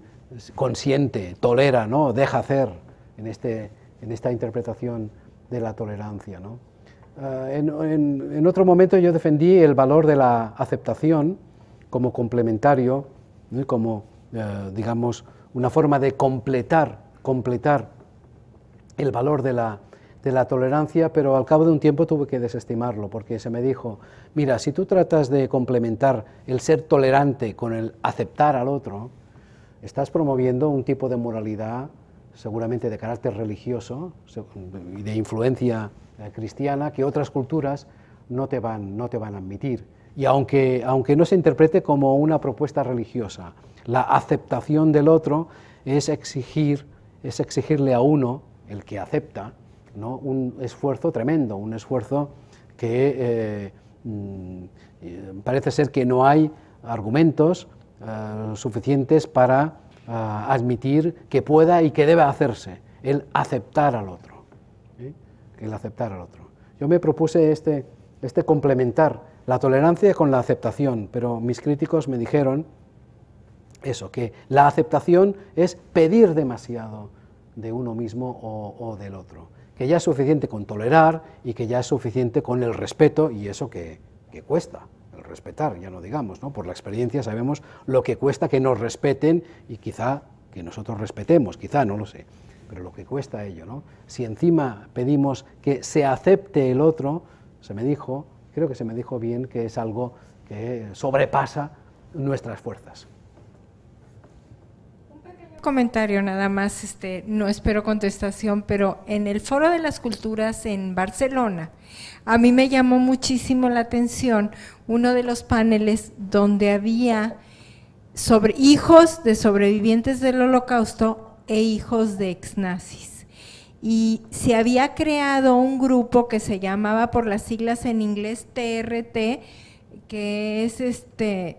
consiente, tolera, ¿no? deja hacer en, este, en esta interpretación de la tolerancia. ¿no? Eh, en, otro momento yo defendí el valor de la aceptación como complementario, como, eh, digamos, una forma de completar, completar el valor de la, de la tolerancia, pero al cabo de un tiempo tuve que desestimarlo, porque se me dijo, mira, si tú tratas de complementar el ser tolerante con el aceptar al otro, estás promoviendo un tipo de moralidad seguramente de carácter religioso y de influencia eh, cristiana que otras culturas no te van, no te van a admitir. Y aunque, aunque no se interprete como una propuesta religiosa, la aceptación del otro es exigir, es exigirle a uno, el que acepta, ¿no? un esfuerzo tremendo, un esfuerzo que eh, mm, eh, parece ser que no hay argumentos suficientes para admitir que pueda y que debe hacerse, el aceptar al otro. El aceptar al otro. Yo me propuse este, este complementar la tolerancia con la aceptación, pero mis críticos me dijeron eso, que la aceptación es pedir demasiado de uno mismo o, del otro, que ya es suficiente con tolerar y que ya es suficiente con el respeto y eso que cuesta respetar, ya no digamos, ¿no? Por la experiencia sabemos lo que cuesta que nos respeten y quizá que nosotros respetemos, quizá, no lo sé, pero lo que cuesta ello, ¿no? Si encima pedimos que se acepte el otro, se me dijo, creo que se me dijo bien que es algo que sobrepasa nuestras fuerzas comentario nada más, este, no espero contestación, pero en el Foro de las Culturas en Barcelona, a mí me llamó muchísimo la atención uno de los paneles donde había sobre hijos de sobrevivientes del holocausto e hijos de exnazis. Y se había creado un grupo que se llamaba por las siglas en inglés TRT, que es este,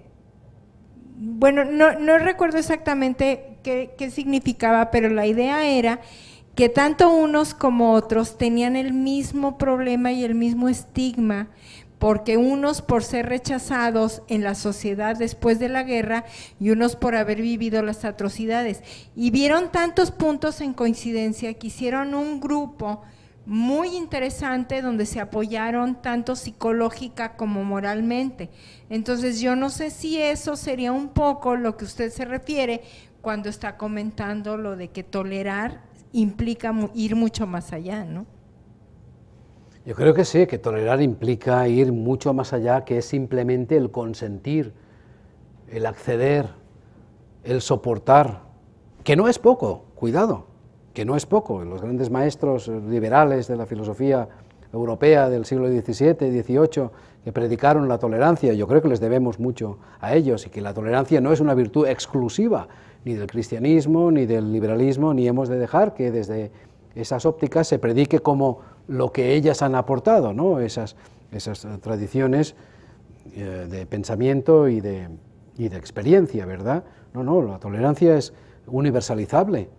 bueno, no, no recuerdo exactamente qué, significaba, pero la idea era que tanto unos como otros tenían el mismo problema y el mismo estigma, porque unos por ser rechazados en la sociedad después de la guerra y unos por haber vivido las atrocidades. Y vieron tantos puntos en coincidencia que hicieron un grupo muy interesante donde se apoyaron tanto psicológica como moralmente. Entonces yo no sé si eso sería un poco lo que usted se refiere cuando está comentando lo de que tolerar implica ir mucho más allá, ¿no? Yo creo que sí, que tolerar implica ir mucho más allá, que es simplemente el consentir, el acceder, el soportar, que no es poco, cuidado, que no es poco. Los grandes maestros liberales de la filosofía europea del siglo XVII y XVIII que predicaron la tolerancia, yo creo que les debemos mucho a ellos y que la tolerancia no es una virtud exclusiva ni del cristianismo, ni del liberalismo, ni hemos de dejar que desde esas ópticas se predique como lo que ellas han aportado, ¿no? esas, esas tradiciones eh, de pensamiento y de, y de experiencia, ¿verdad? No, no, la tolerancia es universalizable,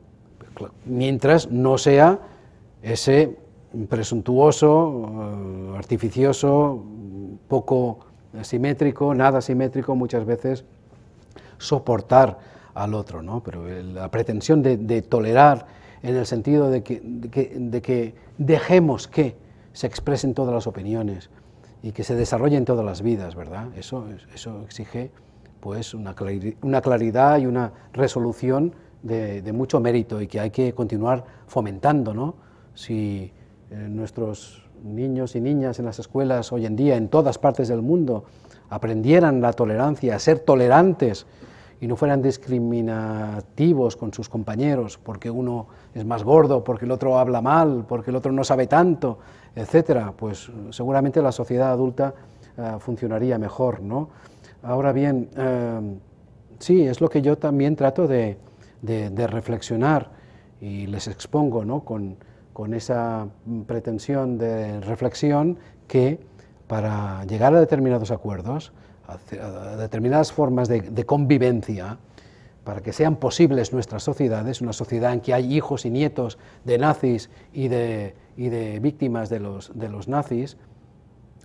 mientras no sea ese presuntuoso, eh, artificioso, poco simétrico, nada simétrico muchas veces, soportar al otro, ¿no? Pero la pretensión de, tolerar en el sentido de que, dejemos que se expresen todas las opiniones y que se desarrollen todas las vidas, ¿verdad? Eso, exige pues una, claridad, y una resolución de, mucho mérito y que hay que continuar fomentando, ¿no? Si eh, nuestros niños y niñas en las escuelas hoy en día, en todas partes del mundo, aprendieran la tolerancia, a ser tolerantes y no fueran discriminativos con sus compañeros, porque uno es más gordo, porque el otro habla mal, porque el otro no sabe tanto, etcétera, pues seguramente la sociedad adulta eh, funcionaría mejor, ¿no? Ahora bien, eh, sí, es lo que yo también trato de, de reflexionar y les expongo, ¿no? Con, con esa mm, pretensión de reflexión que para llegar a determinados acuerdos a, determinadas formas de, convivencia para que sean posibles nuestras sociedades, una sociedad en que hay hijos y nietos de nazis y de, y de víctimas de los, de los nazis,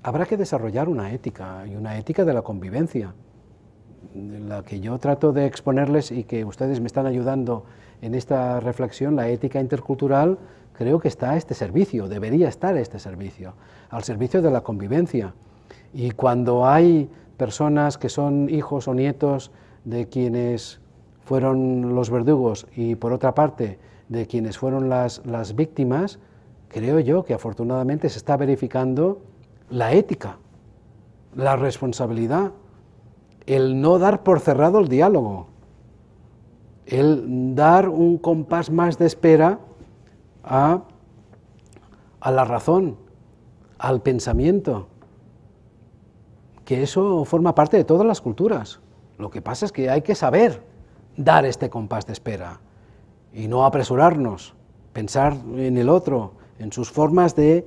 habrá que desarrollar una ética y una ética de la convivencia, la que yo trato de exponerles y que ustedes me están ayudando en esta reflexión, la ética intercultural, creo que está a este servicio, debería estar este servicio, al servicio de la convivencia. Y cuando hay personas que son hijos o nietos de quienes fueron los verdugos y por otra parte de quienes fueron las, víctimas, creo yo que afortunadamente se está verificando la ética, la responsabilidad, el no dar por cerrado el diálogo, el dar un compás más de espera a la razón, al pensamiento que eso forma parte de todas las culturas. Lo que pasa es que hay que saber dar este compás de espera y no apresurarnos, pensar en el otro, en sus formas de,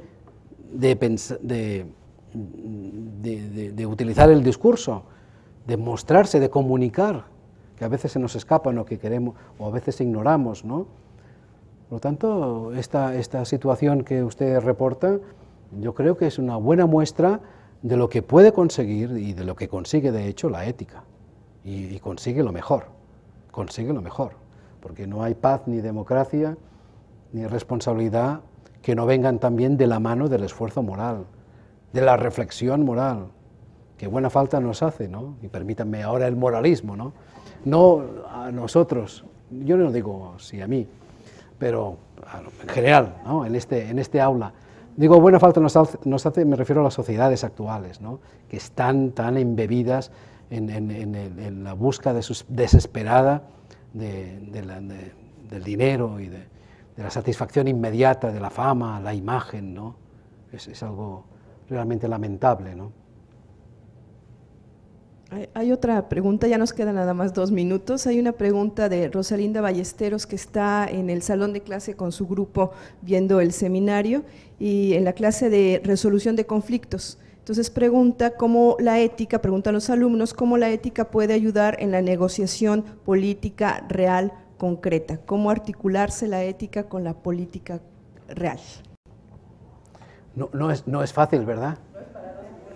utilizar el discurso, de mostrarse, de comunicar, que a veces se nos escapa lo que queremos o a veces ignoramos. ¿no? Por lo tanto, esta, esta situación que usted reporta, yo creo que es una buena muestra de lo que puede conseguir y de lo que consigue de hecho la ética. Y, consigue lo mejor, consigue lo mejor, porque no hay paz ni democracia ni responsabilidad que no vengan también de la mano del esfuerzo moral, de la reflexión moral, que buena falta nos hace, ¿no? Y permítanme ahora el moralismo, ¿no? No a nosotros, yo no digo si a mí, pero en general, ¿no? en, este, en este aula. Digo, buena falta nos hace, me refiero a las sociedades actuales, ¿no? que están tan embebidas en, la búsqueda desesperada del dinero y de, la satisfacción inmediata de la fama, la imagen. ¿no? Es, es algo realmente lamentable. ¿no? Hay otra pregunta, ya nos quedan nada más dos minutos. Hay una pregunta de Rosalinda Ballesteros que está en el salón de clase con su grupo viendo el seminario y en la clase de resolución de conflictos. Entonces pregunta cómo la ética, preguntan los alumnos, cómo la ética puede ayudar en la negociación política real concreta, cómo articularse la ética con la política real. No, no, es, no es fácil, ¿verdad?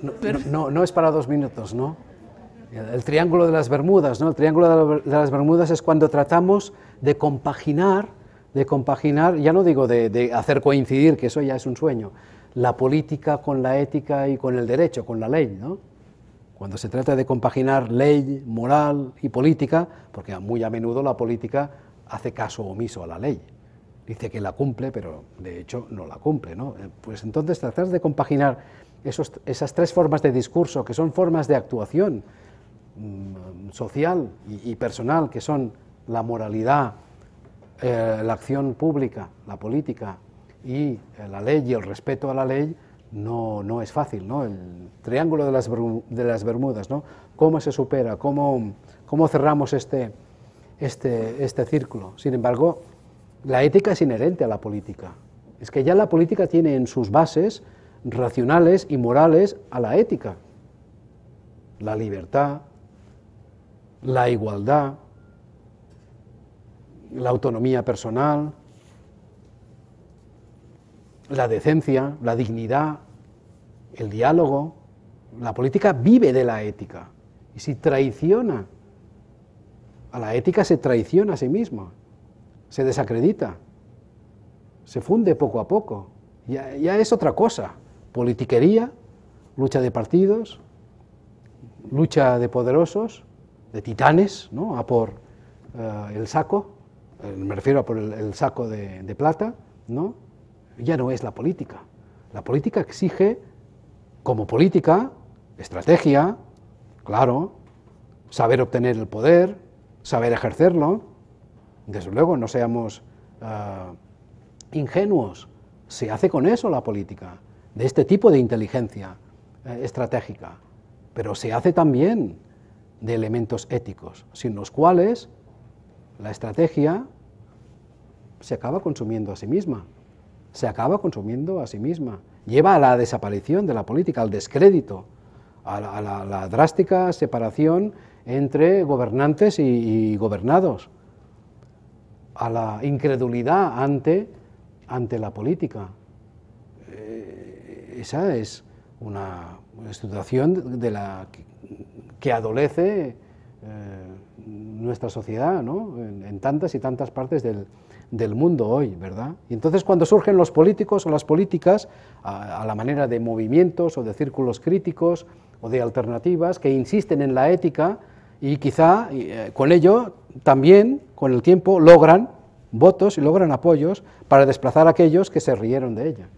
No, no, no, es para dos minutos, ¿no? El triángulo de las Bermudas, ¿no? El triángulo de las Bermudas es cuando tratamos de compaginar de compaginar, ya no digo de, hacer coincidir, que eso ya es un sueño, la política con la ética y con el derecho, con la ley, ¿no? Cuando se trata de compaginar ley, moral y política, porque muy a menudo la política hace caso omiso a la ley. Dice que la cumple, pero de hecho no la cumple, ¿no? Eh, pues entonces tratar de compaginar esos, esas tres formas de discurso, que son formas de actuación mm, social y personal, que son la moralidad, eh, la acción pública, la política y eh, la ley y el respeto a la ley no, es fácil, ¿no? El triángulo de las, Bermudas, ¿no? ¿Cómo se supera? ¿Cómo, cómo cerramos este, este, este círculo? Sin embargo, la ética es inherente a la política. Es que ya la política tiene en sus bases racionales y morales a la ética. La libertad, la igualdad, la autonomía personal, la decencia, la dignidad, el diálogo. La política vive de la ética. Y si traiciona a la ética, se traiciona a sí misma, se desacredita, se funde poco a poco. Ya, es otra cosa. Politiquería, lucha de partidos, lucha de poderosos, de titanes, ¿no? A por eh, el saco. Eh, me refiero a por el, saco de, plata, ¿no? ya no es la política. La política exige, como política, estrategia, claro, saber obtener el poder, saber ejercerlo. Desde luego, no seamos eh, ingenuos. Se hace con eso la política, de este tipo de inteligencia eh, estratégica. Pero se hace también de elementos éticos, sin los cuales la estrategia se acaba consumiendo a sí misma, se acaba consumiendo a sí misma, lleva a la desaparición de la política, al descrédito, a la, drástica separación entre gobernantes y, gobernados, a la incredulidad ante, ante la política. Eh, esa es una situación de la que, adolece eh, nuestra sociedad en tantas y tantas partes del, del mundo hoy, ¿verdad? Y entonces cuando surgen los políticos o las políticas, a, la manera de movimientos o de círculos críticos o de alternativas que insisten en la ética y quizá eh, con ello también, con el tiempo, logran votos y logran apoyos para desplazar a aquellos que se rieron de ella.